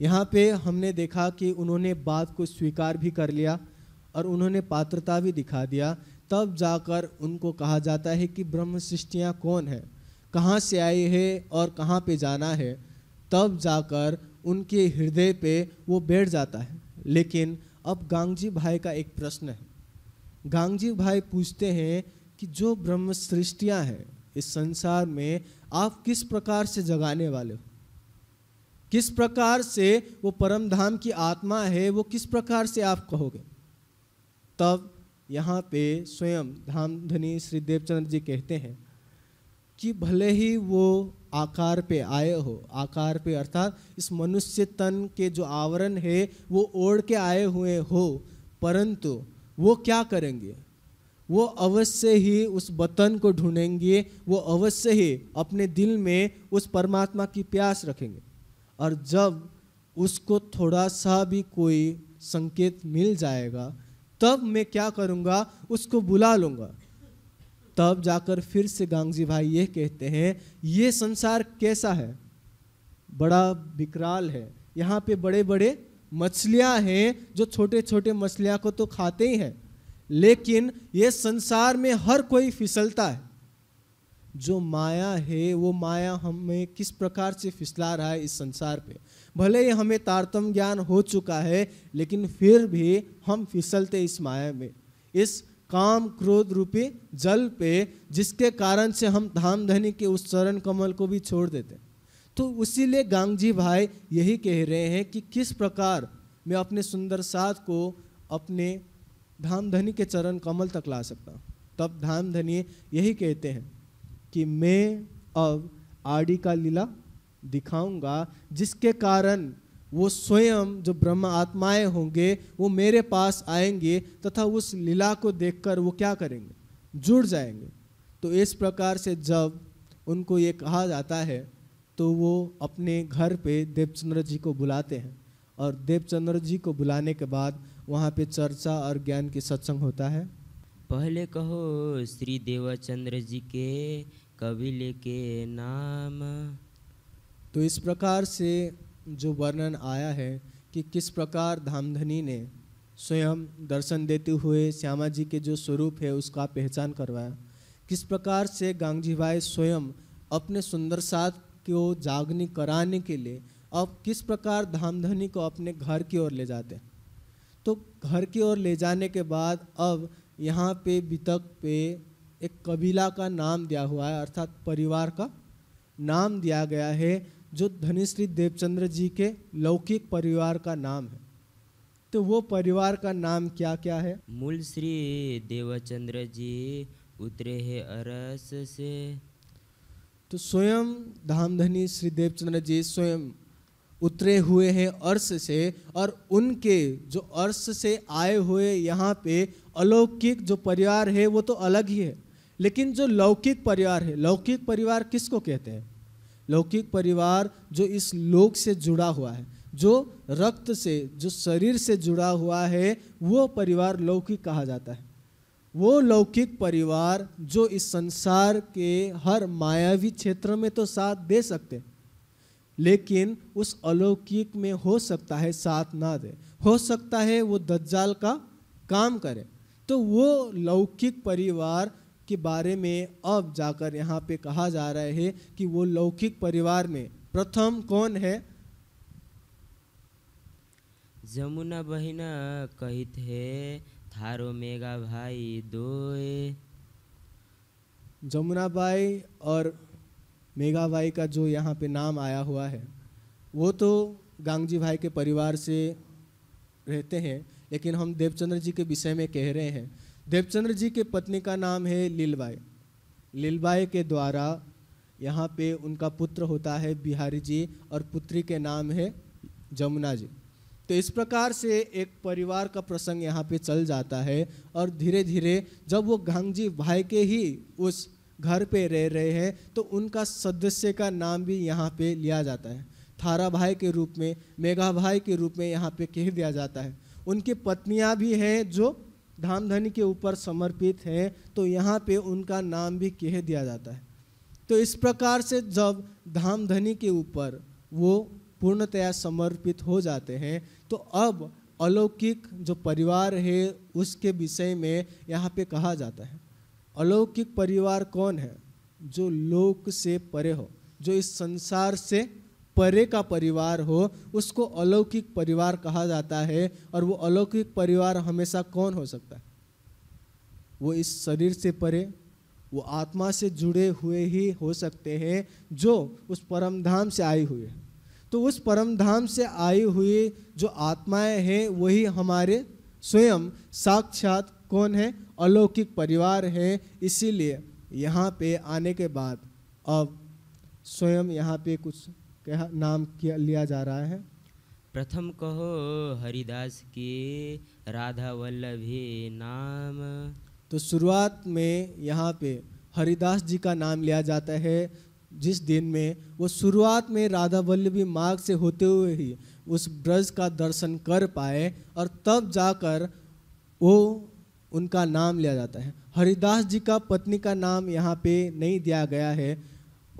यहाँ पे हमने देखा कि उन्होंने बात को स्वीकार भी कर लिया और उन्होंने पात्रता भी दिखा दिया तब जाकर उनको कहा जाता है कि ब्रह्म सृष्टियाँ कौन है कहाँ से आई है और कहाँ पे जाना है तब जाकर उनके हृदय पे वो बैठ जाता है लेकिन अब गांगजी भाई का एक प्रश्न है गांगजी भाई पूछते हैं कि जो ब्रह्म सृष्टियाँ हैं इस संसार में आप किस प्रकार से जगाने वाले हो किस प्रकार से वो परम धाम की आत्मा है वो किस प्रकार से आप कहोगे तब यहाँ पे स्वयं धाम धनी श्री देवचंद्र जी कहते हैं कि भले ही वो आकार पे आए हो आकार पे अर्थात इस मनुष्य तन के जो आवरण है वो ओढ़ के आए हुए हो परंतु वो क्या करेंगे वो अवश्य ही उस वतन को ढूंढेंगे वो अवश्य ही अपने दिल में उस परमात्मा की प्यास रखेंगे और जब उसको थोड़ा सा भी कोई संकेत मिल जाएगा तब मैं क्या करूँगा उसको बुला लूँगा तब जाकर फिर से गांगजी भाई ये कहते हैं ये संसार कैसा है बड़ा विकराल है यहाँ पे बड़े बड़े मछलियाँ हैं जो छोटे छोटे मछलियाँ को तो खाते ही हैं लेकिन ये संसार में हर कोई फिसलता है जो माया है वो माया हमें किस प्रकार से फिसला रहा है इस संसार पे भले ही हमें तारतम ज्ञान हो चुका है लेकिन फिर भी हम फिसलते इस माया में इस काम क्रोध रूपी जल पे जिसके कारण से हम धाम धनी के उस चरण कमल को भी छोड़ देते तो उसीलिए गांगजी भाई यही कह रहे हैं कि किस प्रकार मैं अपने सुंदर साथ को अपने धाम धनी के चरण कमल तक ला सकता हूँ तब धाम धनी यही कहते हैं कि मैं अब आड़ी का लीला दिखाऊंगा जिसके कारण वो स्वयं जो ब्रह्म आत्माएं होंगे वो मेरे पास आएंगे तथा उस लीला को देखकर वो क्या करेंगे जुड़ जाएंगे तो इस प्रकार से जब उनको ये कहा जाता है तो वो अपने घर पे देवचंद्र जी को बुलाते हैं और देवचंद्र जी को बुलाने के बाद वहाँ पे चर्चा और ज्ञान की सत्संग होता है पहले कहो श्री देवचंद्र जी के कबिल के नाम तो इस प्रकार से जो वर्णन आया है कि किस प्रकार धामधनी ने स्वयं दर्शन देते हुए श्यामा जी के जो स्वरूप है उसका पहचान करवाया किस प्रकार से भाई स्वयं अपने सुंदर साथ को जागनी कराने के लिए अब किस प्रकार धामधनी को अपने घर की ओर ले जाते तो घर की ओर ले जाने के बाद अब यहाँ पे बितक पे एक कबीला का नाम दिया हुआ है अर्थात परिवार का नाम दिया गया है जो धनीश्री देवचंद्र जी के लौकिक परिवार का नाम है तो वो परिवार का नाम क्या क्या है मूल श्री देवचंद्र जी उतरे है अरस से तो स्वयं धामधनी श्री देवचंद्र जी स्वयं उतरे हुए हैं अर्श से और उनके जो अर्श से आए हुए यहाँ पे अलौकिक जो परिवार है वो तो अलग ही है लेकिन जो लौकिक परिवार है लौकिक परिवार किसको कहते हैं लौकिक परिवार जो इस लोक से जुड़ा हुआ है जो रक्त से जो शरीर से जुड़ा हुआ है वो परिवार लौकिक कहा जाता है वो लौकिक परिवार जो इस संसार के हर मायावी क्षेत्र में तो साथ दे सकते लेकिन उस अलौकिक में हो सकता है साथ ना दे हो सकता है वो दज्जाल का काम करे तो वो लौकिक परिवार के बारे में अब जाकर यहाँ पे कहा जा रहा है कि वो लौकिक परिवार में प्रथम कौन है जमुना बहिना कहित है थारो मेगा भाई दो जमुना बाई और मेगा भाई का जो यहाँ पे नाम आया हुआ है वो तो गांगजी भाई के परिवार से रहते हैं लेकिन हम देवचंद्र जी के विषय में कह रहे हैं देवचंद्र जी के पत्नी का नाम है लीलबाई लीलबाई के द्वारा यहाँ पे उनका पुत्र होता है बिहारी जी और पुत्री के नाम है जमुना जी तो इस प्रकार से एक परिवार का प्रसंग यहाँ पे चल जाता है और धीरे धीरे जब वो गांगजी भाई के ही उस घर पे रह रहे हैं तो उनका सदस्य का नाम भी यहाँ पे लिया जाता है थारा भाई के रूप में मेघा भाई के रूप में यहाँ पे कह दिया जाता है उनकी पत्नियाँ भी हैं जो धामधनी के ऊपर समर्पित हैं तो यहाँ पे उनका नाम भी कह दिया जाता है तो इस प्रकार से जब धामधनी के ऊपर वो पूर्णतया समर्पित हो जाते हैं तो अब अलौकिक जो परिवार है उसके विषय में यहाँ पे कहा जाता है अलौकिक परिवार कौन है जो लोक से परे हो जो इस संसार से परे का परिवार हो उसको अलौकिक परिवार कहा जाता है और वो अलौकिक परिवार हमेशा कौन हो सकता है वो इस शरीर से परे वो आत्मा से जुड़े हुए ही हो सकते हैं जो उस परम धाम से आई हुई है तो उस परम धाम से आई हुई जो आत्माएं हैं वही हमारे स्वयं साक्षात कौन है अलौकिक परिवार है इसीलिए यहाँ पे आने के बाद अब स्वयं यहाँ पे कुछ के नाम किया लिया जा रहा है प्रथम कहो हरिदास के राधा वल्लभे नाम तो शुरुआत में यहाँ पे हरिदास जी का नाम लिया जाता है जिस दिन में वो शुरुआत में राधा वल्लभी मार्ग से होते हुए ही उस ब्रज का दर्शन कर पाए और तब जाकर वो उनका नाम लिया जाता है हरिदास जी का पत्नी का नाम यहाँ पे नहीं दिया गया है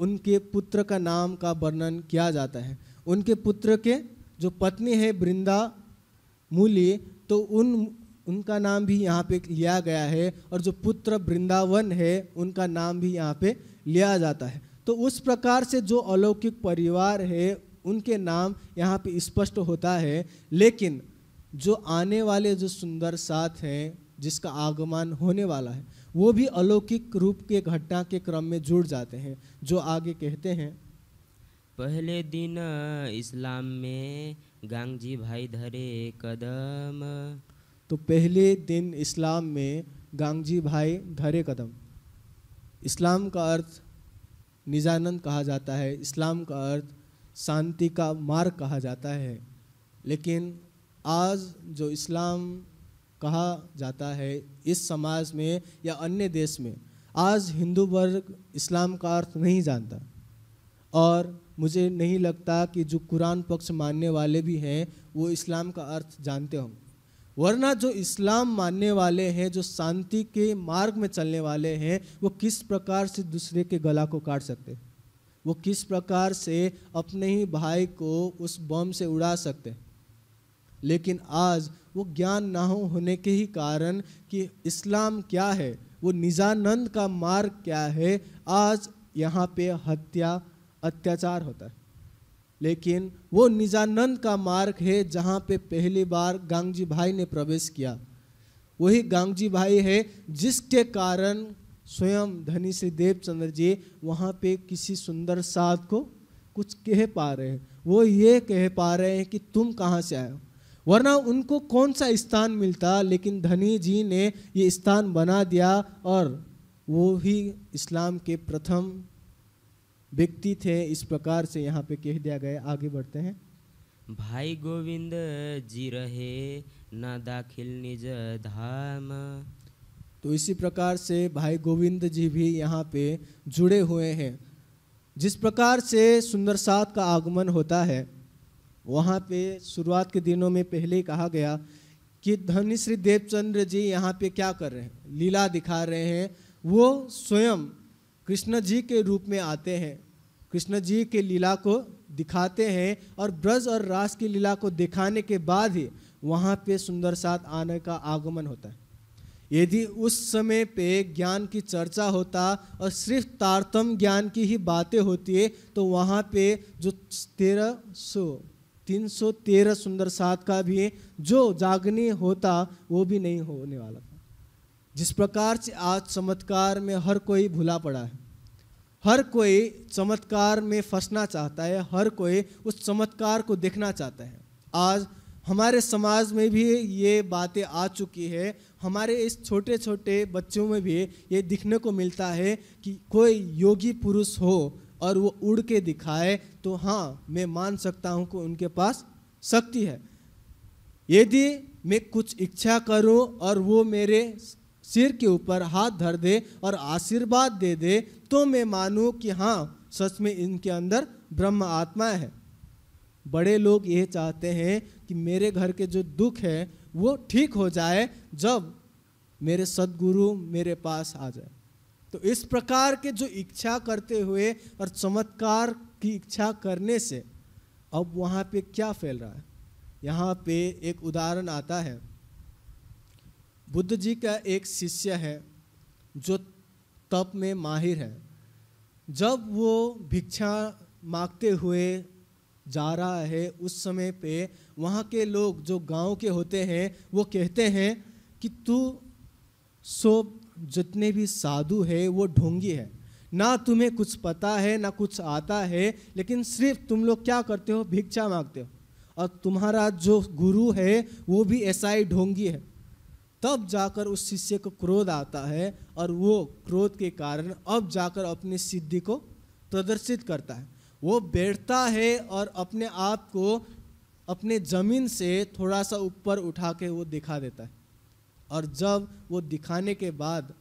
उनके पुत्र का नाम का वर्णन किया जाता है उनके पुत्र के जो पत्नी है वृंदा मूली तो उन उनका नाम भी यहाँ पे लिया गया है और जो पुत्र वृंदावन है उनका नाम भी यहाँ पे लिया जाता है तो उस प्रकार से जो अलौकिक परिवार है उनके नाम यहाँ पे स्पष्ट होता है लेकिन जो आने वाले जो सुंदर साथ हैं जिसका आगमन होने वाला है वो भी अलौकिक रूप के घटना के क्रम में जुड़ जाते हैं जो आगे कहते हैं पहले दिन इस्लाम में गांगजी भाई धरे कदम तो पहले दिन इस्लाम में गांगजी भाई धरे कदम इस्लाम का अर्थ निजानंद कहा जाता है इस्लाम का अर्थ शांति का मार्ग कहा जाता है लेकिन आज जो इस्लाम कहा जाता है इस समाज में या अन्य देश में आज हिंदू वर्ग इस्लाम का अर्थ नहीं जानता और मुझे नहीं लगता कि जो कुरान पक्ष मानने वाले भी हैं वो इस्लाम का अर्थ जानते होंगे वरना जो इस्लाम मानने वाले हैं जो शांति के मार्ग में चलने वाले हैं वो किस प्रकार से दूसरे के गला को काट सकते वो किस प्रकार से अपने ही भाई को उस बम से उड़ा सकते लेकिन आज वो ज्ञान ना हो होने के ही कारण कि इस्लाम क्या है वो निजानंद का मार्ग क्या है आज यहाँ पे हत्या अत्याचार होता है लेकिन वो निजानंद का मार्ग है जहाँ पे पहली बार गांगजी भाई ने प्रवेश किया वही गांगजी भाई है जिसके कारण स्वयं धनी श्री देवचंद्र जी वहाँ पे किसी सुंदर साध को कुछ कह पा रहे हैं वो ये कह पा रहे हैं कि तुम कहाँ से आए हो वरना उनको कौन सा स्थान मिलता लेकिन धनी जी ने ये स्थान बना दिया और वो ही इस्लाम के प्रथम व्यक्ति थे इस प्रकार से यहाँ पे कह दिया गया आगे बढ़ते हैं भाई गोविंद जी रहे न दाखिल निज धाम तो इसी प्रकार से भाई गोविंद जी भी यहाँ पे जुड़े हुए हैं जिस प्रकार से सुंदर सात का आगमन होता है वहाँ पे शुरुआत के दिनों में पहले ही कहा गया कि धनी श्री देवचंद्र जी यहाँ पे क्या कर रहे हैं लीला दिखा रहे हैं वो स्वयं कृष्ण जी के रूप में आते हैं कृष्ण जी के लीला को दिखाते हैं और ब्रज और रास की लीला को दिखाने के बाद ही वहाँ पे सुंदर साथ आने का आगमन होता है यदि उस समय पे ज्ञान की चर्चा होता और सिर्फ तारतम ज्ञान की ही बातें होती है तो वहाँ पे जो तेरह सौ 313 सुंदर सात का भी जो जागनी होता वो भी नहीं होने वाला था जिस प्रकार से आज चमत्कार में हर कोई भुला पड़ा है हर कोई चमत्कार में फंसना चाहता है हर कोई उस चमत्कार को देखना चाहता है आज हमारे समाज में भी ये बातें आ चुकी है हमारे इस छोटे छोटे बच्चों में भी ये दिखने को मिलता है कि कोई योगी पुरुष हो और वो उड़ के दिखाए तो हाँ मैं मान सकता हूँ कि उनके पास शक्ति है यदि मैं कुछ इच्छा करूँ और वो मेरे सिर के ऊपर हाथ धर दे और आशीर्वाद दे दे तो मैं मानूँ कि हाँ सच में इनके अंदर ब्रह्म आत्मा है बड़े लोग ये चाहते हैं कि मेरे घर के जो दुख है वो ठीक हो जाए जब मेरे सदगुरु मेरे पास आ जाए तो इस प्रकार के जो इच्छा करते हुए और चमत्कार की इच्छा करने से अब वहाँ पे क्या फैल रहा है यहाँ पे एक उदाहरण आता है बुद्ध जी का एक शिष्य है जो तप में माहिर है जब वो भिक्षा मांगते हुए जा रहा है उस समय पे वहाँ के लोग जो गांव के होते हैं वो कहते हैं कि तू सो जितने भी साधु है वो ढोंगी है ना तुम्हें कुछ पता है ना कुछ आता है लेकिन सिर्फ तुम लोग क्या करते हो भिक्षा मांगते हो और तुम्हारा जो गुरु है वो भी ऐसा ही ढोंगी है तब जाकर उस शिष्य को क्रोध आता है और वो क्रोध के कारण अब जाकर अपनी सिद्धि को प्रदर्शित करता है वो बैठता है और अपने आप को अपने ज़मीन से थोड़ा सा ऊपर उठा के वो दिखा देता है और जब वो दिखाने के बाद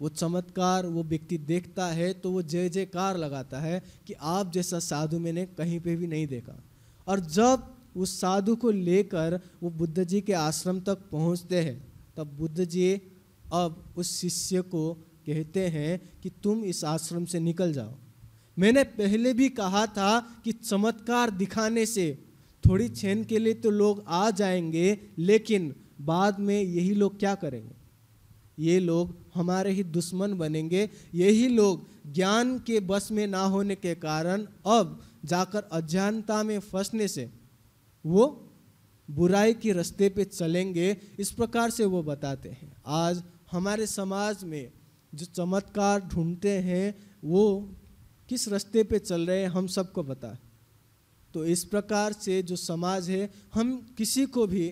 वो चमत्कार वो व्यक्ति देखता है तो वो जय जयकार लगाता है कि आप जैसा साधु मैंने कहीं पे भी नहीं देखा और जब उस साधु को लेकर वो बुद्ध जी के आश्रम तक पहुंचते हैं तब बुद्ध जी अब उस शिष्य को कहते हैं कि तुम इस आश्रम से निकल जाओ मैंने पहले भी कहा था कि चमत्कार दिखाने से थोड़ी छेन के लिए तो लोग आ जाएंगे लेकिन बाद में यही लोग क्या करेंगे ये लोग हमारे ही दुश्मन बनेंगे यही लोग ज्ञान के बस में ना होने के कारण अब जाकर अज्ञानता में फंसने से वो बुराई के रास्ते पे चलेंगे इस प्रकार से वो बताते हैं आज हमारे समाज में जो चमत्कार ढूंढते हैं वो किस रास्ते पे चल रहे हैं हम सबको पता है तो इस प्रकार से जो समाज है हम किसी को भी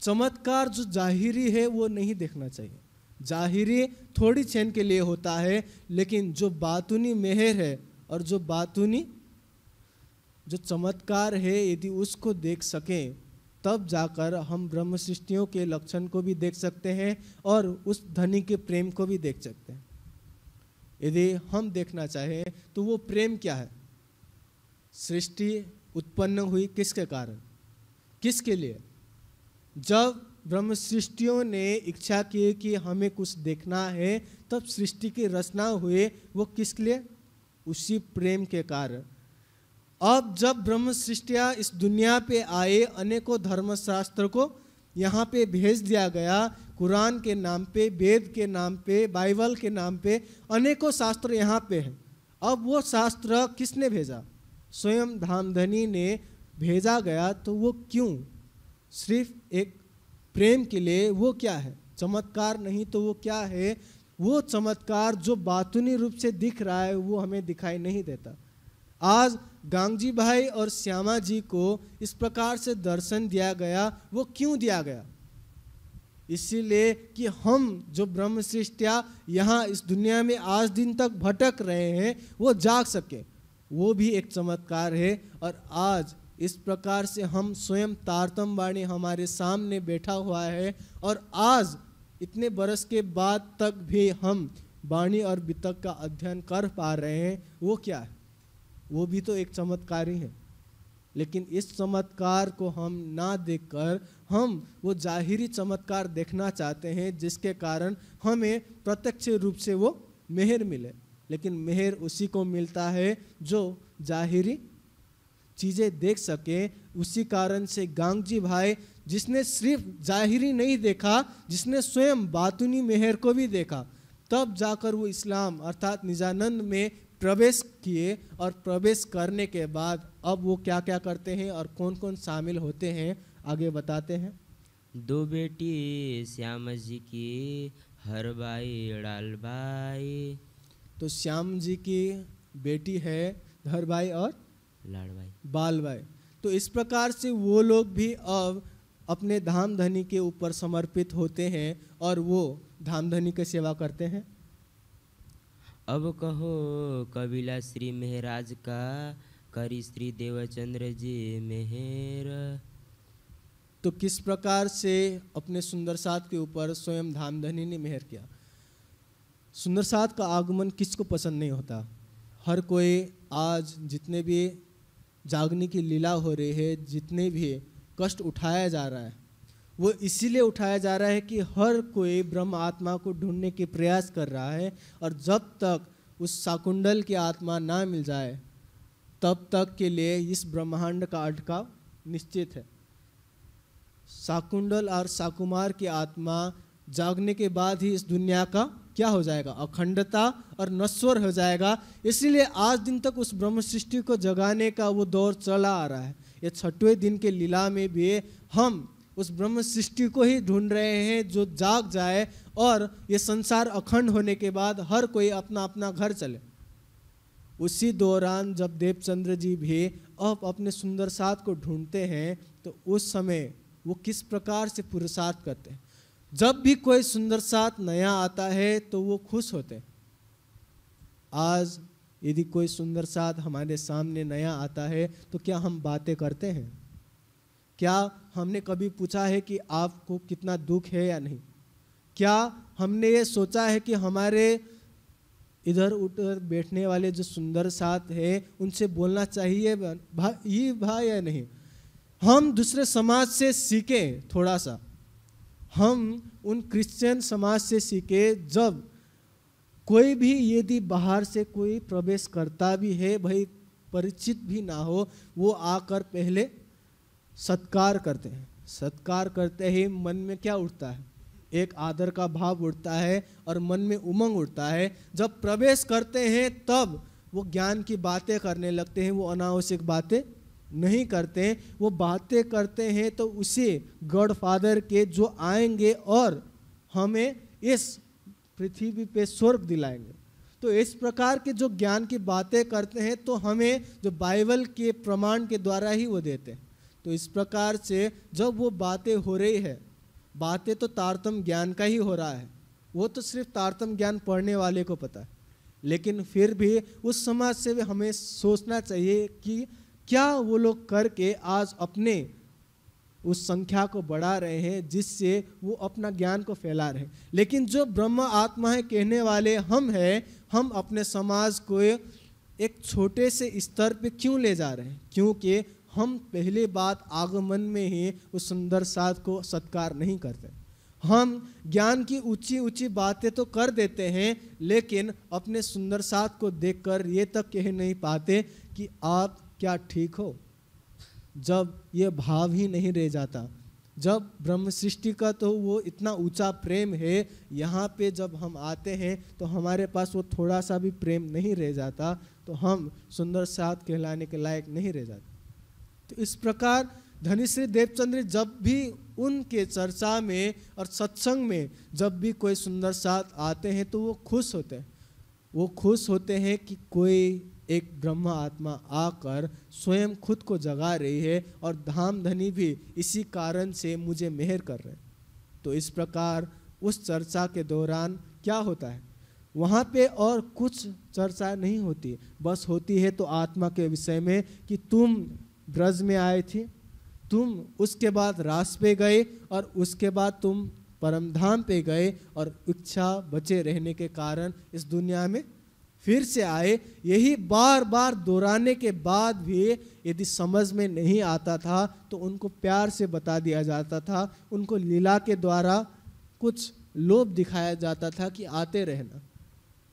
चमत्कार जो जाहिरी है वो नहीं देखना चाहिए जाहिरी थोड़ी चैन के लिए होता है लेकिन जो बातूनी मेहर है और जो बातूनी जो चमत्कार है यदि उसको देख सकें तब जाकर हम ब्रह्म सृष्टियों के लक्षण को भी देख सकते हैं और उस धनी के प्रेम को भी देख सकते हैं यदि हम देखना चाहें तो वो प्रेम क्या है सृष्टि उत्पन्न हुई किसके कारण किसके लिए जब ब्रह्म सृष्टियों ने इच्छा की कि हमें कुछ देखना है तब सृष्टि की रचना हुए वो किसके लिए उसी प्रेम के कारण अब जब ब्रह्म सृष्टिया इस दुनिया पे आए अनेकों धर्मशास्त्र को यहाँ पे भेज दिया गया कुरान के नाम पे वेद के नाम पे बाइबल के नाम पे अनेकों शास्त्र यहाँ पे हैं अब वो शास्त्र किसने भेजा स्वयं धामधनी ने भेजा गया तो वो क्यों सिर्फ एक प्रेम के लिए वो क्या है चमत्कार नहीं तो वो क्या है वो चमत्कार जो बातूनी रूप से दिख रहा है वो हमें दिखाई नहीं देता आज गांगजी भाई और श्यामा जी को इस प्रकार से दर्शन दिया गया वो क्यों दिया गया इसीलिए कि हम जो ब्रह्म सृष्टिया यहाँ इस दुनिया में आज दिन तक भटक रहे हैं वो जाग सके वो भी एक चमत्कार है और आज इस प्रकार से हम स्वयं तारतम वाणी हमारे सामने बैठा हुआ है और आज इतने बरस के बाद तक भी हम वाणी और वितक का अध्ययन कर पा रहे हैं वो क्या है वो भी तो एक चमत्कार ही है लेकिन इस चमत्कार को हम ना देखकर हम वो जाहिरी चमत्कार देखना चाहते हैं जिसके कारण हमें प्रत्यक्ष रूप से वो मेहर मिले लेकिन मेहर उसी को मिलता है जो जाहिरी चीज़ें देख सकें उसी कारण से गांगजी भाई जिसने सिर्फ जाहिरी नहीं देखा जिसने स्वयं बातुनी मेहर को भी देखा तब जाकर वो इस्लाम अर्थात निजानंद में प्रवेश किए और प्रवेश करने के बाद अब वो क्या क्या करते हैं और कौन कौन शामिल होते हैं आगे बताते हैं दो बेटी श्याम जी की हर भाई डाल भाई तो श्याम जी की बेटी है हर भाई और लाड भाई बाल भाई तो इस प्रकार से वो लोग भी अब अपने धाम धनी के ऊपर समर्पित होते हैं और वो धाम धनी की सेवा करते हैं अब कहो कबीला श्री मेहराज का करी श्री देवचंद्र जी मेहर तो किस प्रकार से अपने सुंदर साथ के ऊपर स्वयं धाम धनी ने मेहर किया सुंदर साथ का आगमन किसको पसंद नहीं होता हर कोई आज जितने भी जागने की लीला हो रही है जितने भी कष्ट उठाया जा रहा है वो इसीलिए उठाया जा रहा है कि हर कोई ब्रह्म आत्मा को ढूंढने के प्रयास कर रहा है और जब तक उस शाकुंडल की आत्मा ना मिल जाए तब तक के लिए इस ब्रह्मांड का अटकाव निश्चित है शाकुंडल और शाकुमार की आत्मा जागने के बाद ही इस दुनिया का क्या हो जाएगा अखंडता और नश्वर हो जाएगा इसीलिए आज दिन तक उस ब्रह्म सृष्टि को जगाने का वो दौर चला आ रहा है ये छठवें दिन के लीला में भी हम उस ब्रह्म सृष्टि को ही ढूंढ रहे हैं जो जाग जाए और ये संसार अखंड होने के बाद हर कोई अपना अपना घर चले उसी दौरान जब देवचंद्र जी भी अब अपने सुंदर साथ को ढूंढते हैं तो उस समय वो किस प्रकार से पुरुषार्थ करते हैं जब भी कोई सुंदर साथ नया आता है तो वो खुश होते आज यदि कोई सुंदर साथ हमारे सामने नया आता है तो क्या हम बातें करते हैं क्या हमने कभी पूछा है कि आपको कितना दुख है या नहीं क्या हमने ये सोचा है कि हमारे इधर उधर बैठने वाले जो सुंदर साथ हैं उनसे बोलना चाहिए भा, ये भाई या नहीं हम दूसरे समाज से सीखें थोड़ा सा हम उन क्रिश्चियन समाज से सीखे जब कोई भी यदि बाहर से कोई प्रवेश करता भी है भाई परिचित भी ना हो वो आकर पहले सत्कार करते हैं सत्कार करते ही मन में क्या उठता है एक आदर का भाव उठता है और मन में उमंग उठता है जब प्रवेश करते हैं तब वो ज्ञान की बातें करने लगते हैं वो अनावश्यक बातें नहीं करते वो बातें करते हैं तो उसी गॉड फादर के जो आएंगे और हमें इस पृथ्वी पे स्वर्ग दिलाएंगे तो इस प्रकार के जो ज्ञान की बातें करते हैं तो हमें जो बाइबल के प्रमाण के द्वारा ही वो देते हैं तो इस प्रकार से जब वो बातें हो रही है बातें तो तारतम ज्ञान का ही हो रहा है वो तो सिर्फ तारतम ज्ञान पढ़ने वाले को पता है लेकिन फिर भी उस समाज से भी हमें सोचना चाहिए कि क्या वो लोग करके आज अपने उस संख्या को बढ़ा रहे हैं जिससे वो अपना ज्ञान को फैला रहे हैं लेकिन जो ब्रह्म आत्मा है कहने वाले हम हैं हम अपने समाज को एक छोटे से स्तर पे क्यों ले जा रहे हैं क्योंकि हम पहले बात आगमन में ही उस सुंदर साथ को सत्कार नहीं करते हम ज्ञान की ऊंची ऊंची बातें तो कर देते हैं लेकिन अपने सुंदर साथ को देखकर ये तक कह नहीं पाते कि आप क्या ठीक हो जब ये भाव ही नहीं रह जाता जब ब्रह्म सृष्टि का तो वो इतना ऊंचा प्रेम है यहाँ पे जब हम आते हैं तो हमारे पास वो थोड़ा सा भी प्रेम नहीं रह जाता तो हम सुंदर साथ कहलाने के लायक नहीं रह जाते तो इस प्रकार धनिश्री देवचंद्र जब भी उनके चर्चा में और सत्संग में जब भी कोई सुंदर साथ आते हैं तो वो खुश होते हैं वो खुश होते हैं कि कोई एक ब्रह्म आत्मा आकर स्वयं खुद को जगा रही है और धाम धनी भी इसी कारण से मुझे मेहर कर रहे तो इस प्रकार उस चर्चा के दौरान क्या होता है वहाँ पे और कुछ चर्चा नहीं होती बस होती है तो आत्मा के विषय में कि तुम ब्रज में आए थे तुम उसके बाद रास पे गए और उसके बाद तुम परमधाम पे गए और इच्छा बचे रहने के कारण इस दुनिया में फिर से आए यही बार बार दोहराने के बाद भी यदि समझ में नहीं आता था तो उनको प्यार से बता दिया जाता था उनको लीला के द्वारा कुछ लोभ दिखाया जाता था कि आते रहना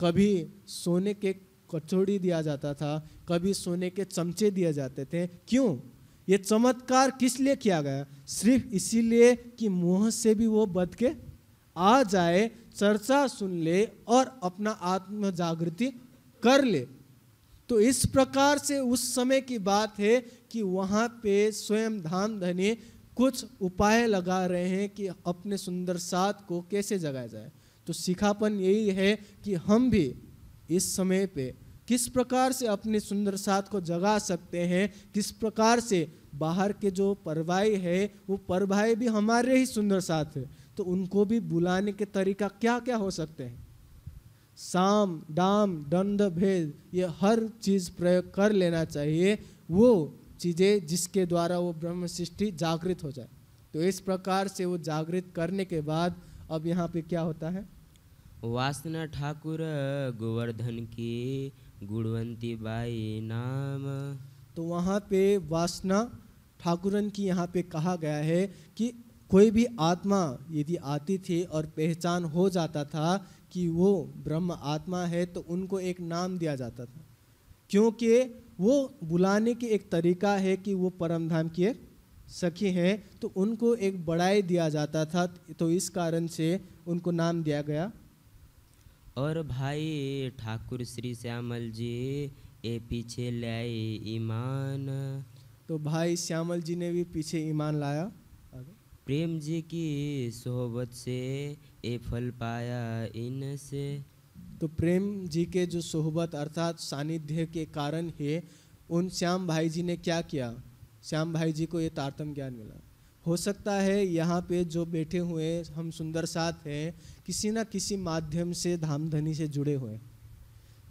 कभी सोने के कचौड़ी दिया जाता था कभी सोने के चमचे दिए जाते थे क्यों ये चमत्कार किस लिए किया गया सिर्फ इसीलिए कि मुँह से भी वो बद के आ जाए चर्चा सुन ले और अपना आत्म जागृति कर ले तो इस प्रकार से उस समय की बात है कि वहाँ पे स्वयं धाम धनी कुछ उपाय लगा रहे हैं कि अपने सुंदर साथ को कैसे जगाया जाए तो सिखापन यही है कि हम भी इस समय पे किस प्रकार से अपने सुंदर साथ को जगा सकते हैं किस प्रकार से बाहर के जो परवाई है वो परवाई भी हमारे ही सुंदर साथ है तो उनको भी बुलाने के तरीका क्या क्या हो सकते हैं साम डाम दंड भेद ये हर चीज़ प्रयोग कर लेना चाहिए वो चीज़ें जिसके द्वारा वो ब्रह्म सृष्टि जागृत हो जाए तो इस प्रकार से वो जागृत करने के बाद अब यहाँ पे क्या होता है वासना ठाकुर गोवर्धन की गुणवंती बाई नाम तो वहाँ पे वासना ठाकुरन की यहाँ पे कहा गया है कि कोई भी आत्मा यदि आती थी और पहचान हो जाता था कि वो ब्रह्म आत्मा है तो उनको एक नाम दिया जाता था क्योंकि वो बुलाने की एक तरीका है कि वो परम धाम के सखी हैं तो उनको एक बड़ाई दिया जाता था तो इस कारण से उनको नाम दिया गया और भाई ठाकुर श्री श्यामल जी ये पीछे लाए ईमान तो भाई श्यामल जी ने भी पीछे ईमान लाया प्रेम जी की सोहबत से ये फल पाया इनसे तो प्रेम जी के जो सोहबत अर्थात सानिध्य के कारण है उन श्याम भाई जी ने क्या किया श्याम भाई जी को ये तारतम ज्ञान मिला हो सकता है यहाँ पे जो बैठे हुए हम सुंदर साथ हैं किसी ना किसी माध्यम से धामधनी से जुड़े हुए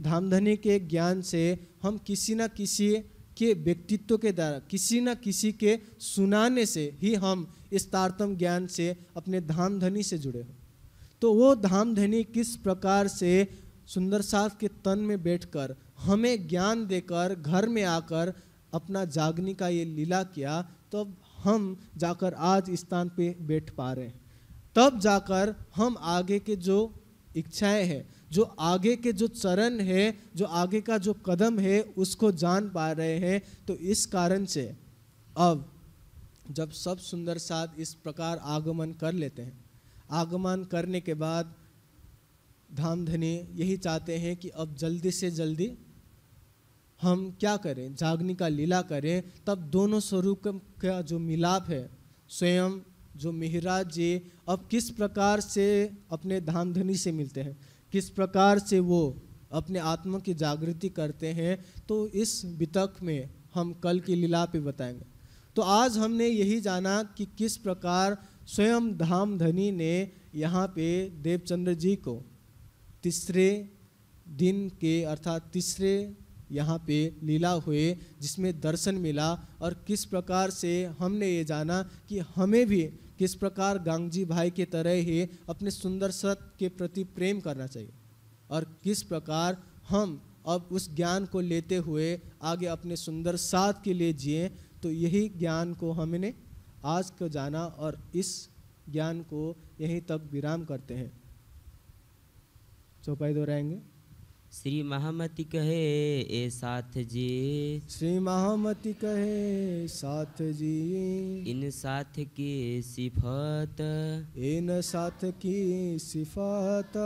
धामधनी के ज्ञान से हम किसी ना किसी के व्यक्तित्व के द्वारा किसी ना किसी के सुनाने से ही हम इस तारतम ज्ञान से अपने धाम धनी से जुड़े हो तो वो धाम धनी किस प्रकार से सुंदर साहब के तन में बैठकर हमें ज्ञान देकर घर में आकर अपना जागने का ये लीला किया तो हम जाकर आज इस स्थान पे बैठ पा रहे हैं तब जाकर हम आगे के जो इच्छाएं हैं जो आगे के जो चरण है जो आगे का जो कदम है उसको जान पा रहे हैं तो इस कारण से अब जब सब सुंदर साथ इस प्रकार आगमन कर लेते हैं आगमन करने के बाद धामधनी यही चाहते हैं कि अब जल्दी से जल्दी हम क्या करें जागनी का लीला करें तब दोनों स्वरूप का जो मिलाप है स्वयं जो मिहराज जी अब किस प्रकार से अपने धामधनी से मिलते हैं किस प्रकार से वो अपने आत्मा की जागृति करते हैं तो इस बितक में हम कल की लीला पे बताएंगे तो आज हमने यही जाना कि किस प्रकार स्वयं धाम धनी ने यहाँ पे देवचंद्र जी को तीसरे दिन के अर्थात तीसरे यहाँ पे लीला हुए जिसमें दर्शन मिला और किस प्रकार से हमने ये जाना कि हमें भी किस प्रकार गांगजी भाई के तरह ही अपने सुंदर सत के प्रति प्रेम करना चाहिए और किस प्रकार हम अब उस ज्ञान को लेते हुए आगे अपने सुंदर साथ के लिए जिए तो यही ज्ञान को हमने आज को जाना और इस ज्ञान को यहीं तक विराम करते हैं चौपाई दो रहेंगे श्री महामति कहे ए साथ जी श्री महामति कहे साथ जी इन साथ की सिफत इन साथ की सिफत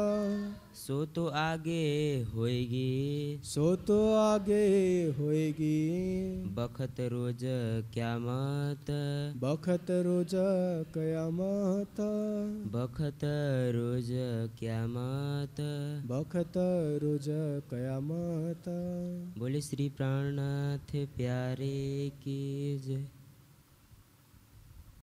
सो तो आगे होएगी सो तो आगे होएगी बखत रोज क्या मत बखत रोज क्या मत बखत रोज क्या मत बखत रोज क्या मत बोले श्री प्राणनाथ प्यारे की जय